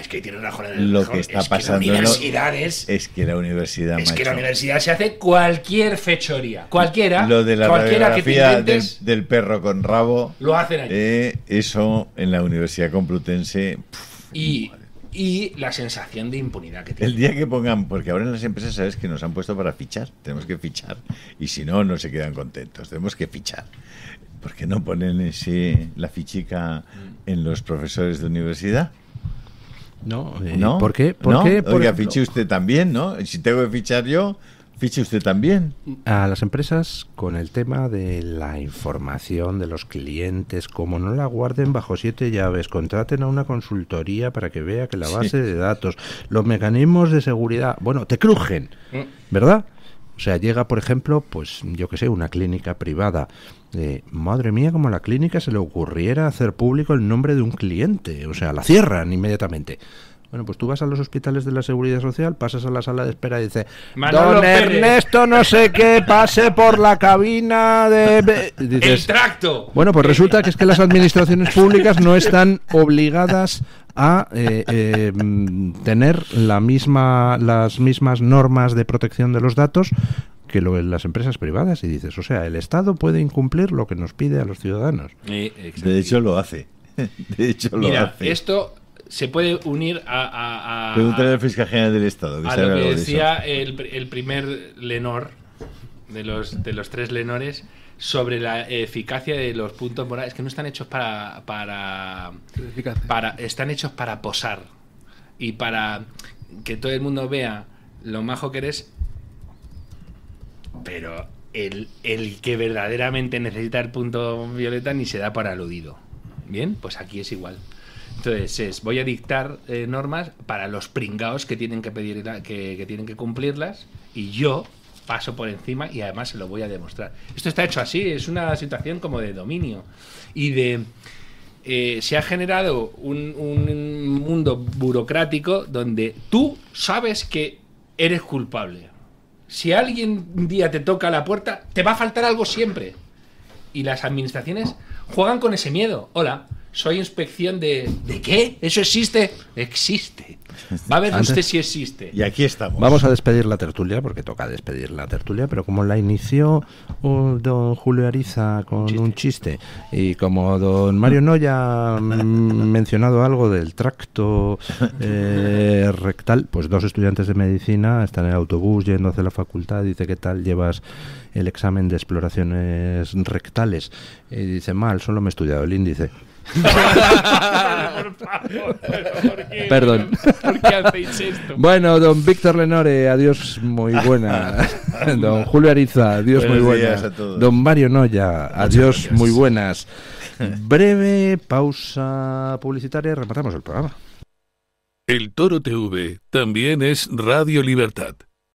lo que está pasando. es, que la universidad es que la universidad se hace cualquier fechoría, cualquiera. Lo de la que del, del, perro con rabo lo hacen allí. Eh, eso en la Universidad Complutense. y y la sensación de impunidad que tiene. El día que pongan, porque ahora en las empresas sabes que nos han puesto para fichar, tenemos que fichar, y si no, no se quedan contentos, tenemos que fichar. ¿Por qué no ponen ese, la fichica en los profesores de universidad? No, ¿por qué? ¿Por ¿No? usted también, ¿no? Si tengo que fichar yo, Fiche usted también. A las empresas con el tema de la información de los clientes, como no la guarden bajo siete llaves, contraten a una consultoría para que vea que la base de datos, los mecanismos de seguridad, bueno, te crujen, mm. ¿verdad? O sea, llega, por ejemplo, pues yo que sé, una clínica privada. Eh, madre mía, como a la clínica se le ocurriera hacer público el nombre de un cliente. O sea, la cierran inmediatamente. Bueno, pues tú vas a los hospitales de la Seguridad Social, pasas a la sala de espera y dices, Don Ernesto no sé qué, pase por la cabina de... Extracto. El Bueno, pues resulta que es que las administraciones públicas no están obligadas a eh, eh, tener la misma, las mismas normas de protección de los datos que lo en las empresas privadas y dices, o sea, el Estado puede incumplir lo que nos pide a los ciudadanos. de hecho lo hace. De hecho lo hace. Esto se puede unir a. a, a Fiscal del Estado. a lo que decía el, el, primer Lenor, de los, de los tres Lenores, sobre la eficacia de los puntos morales, que no están hechos para. para, para están hechos para posar y para que todo el mundo vea lo majo que eres. Pero el, el que verdaderamente necesita el punto violeta ni se da para aludido. Bien, pues aquí es igual. Entonces es, voy a dictar eh, normas para los pringaos que tienen que, pedir que, tienen que cumplirlas y yo paso por encima y además se lo voy a demostrar. Esto está hecho así, es una situación como de dominio y de... Eh, se ha generado un mundo burocrático donde tú sabes que eres culpable. Si alguien un día te toca la puerta, te va a faltar algo siempre. Y las administraciones juegan con ese miedo. Hola, soy inspección de... ¿De qué? ¿Eso existe? Existe. Va a ver usted si existe. Y aquí estamos. Vamos a despedir la tertulia, porque toca despedir la tertulia, pero como la inició oh, don Julio Ariza con un chiste, y como don Mario Noya ha mencionado algo del tracto eh, rectal, pues dos estudiantes de medicina están en el autobús yendo hacia la facultad, dice, ¿qué tal llevas el examen de exploraciones rectales? Y dice, mal, solo me he estudiado el índice. Perdón. Bueno, don Víctor Lenore, adiós muy buenas. don Julio Ariza, adiós muy buenas. Don Mario Noya, adiós muy buenas. Breve pausa publicitaria, rematamos el programa. El Toro TV también es Radio Libertad.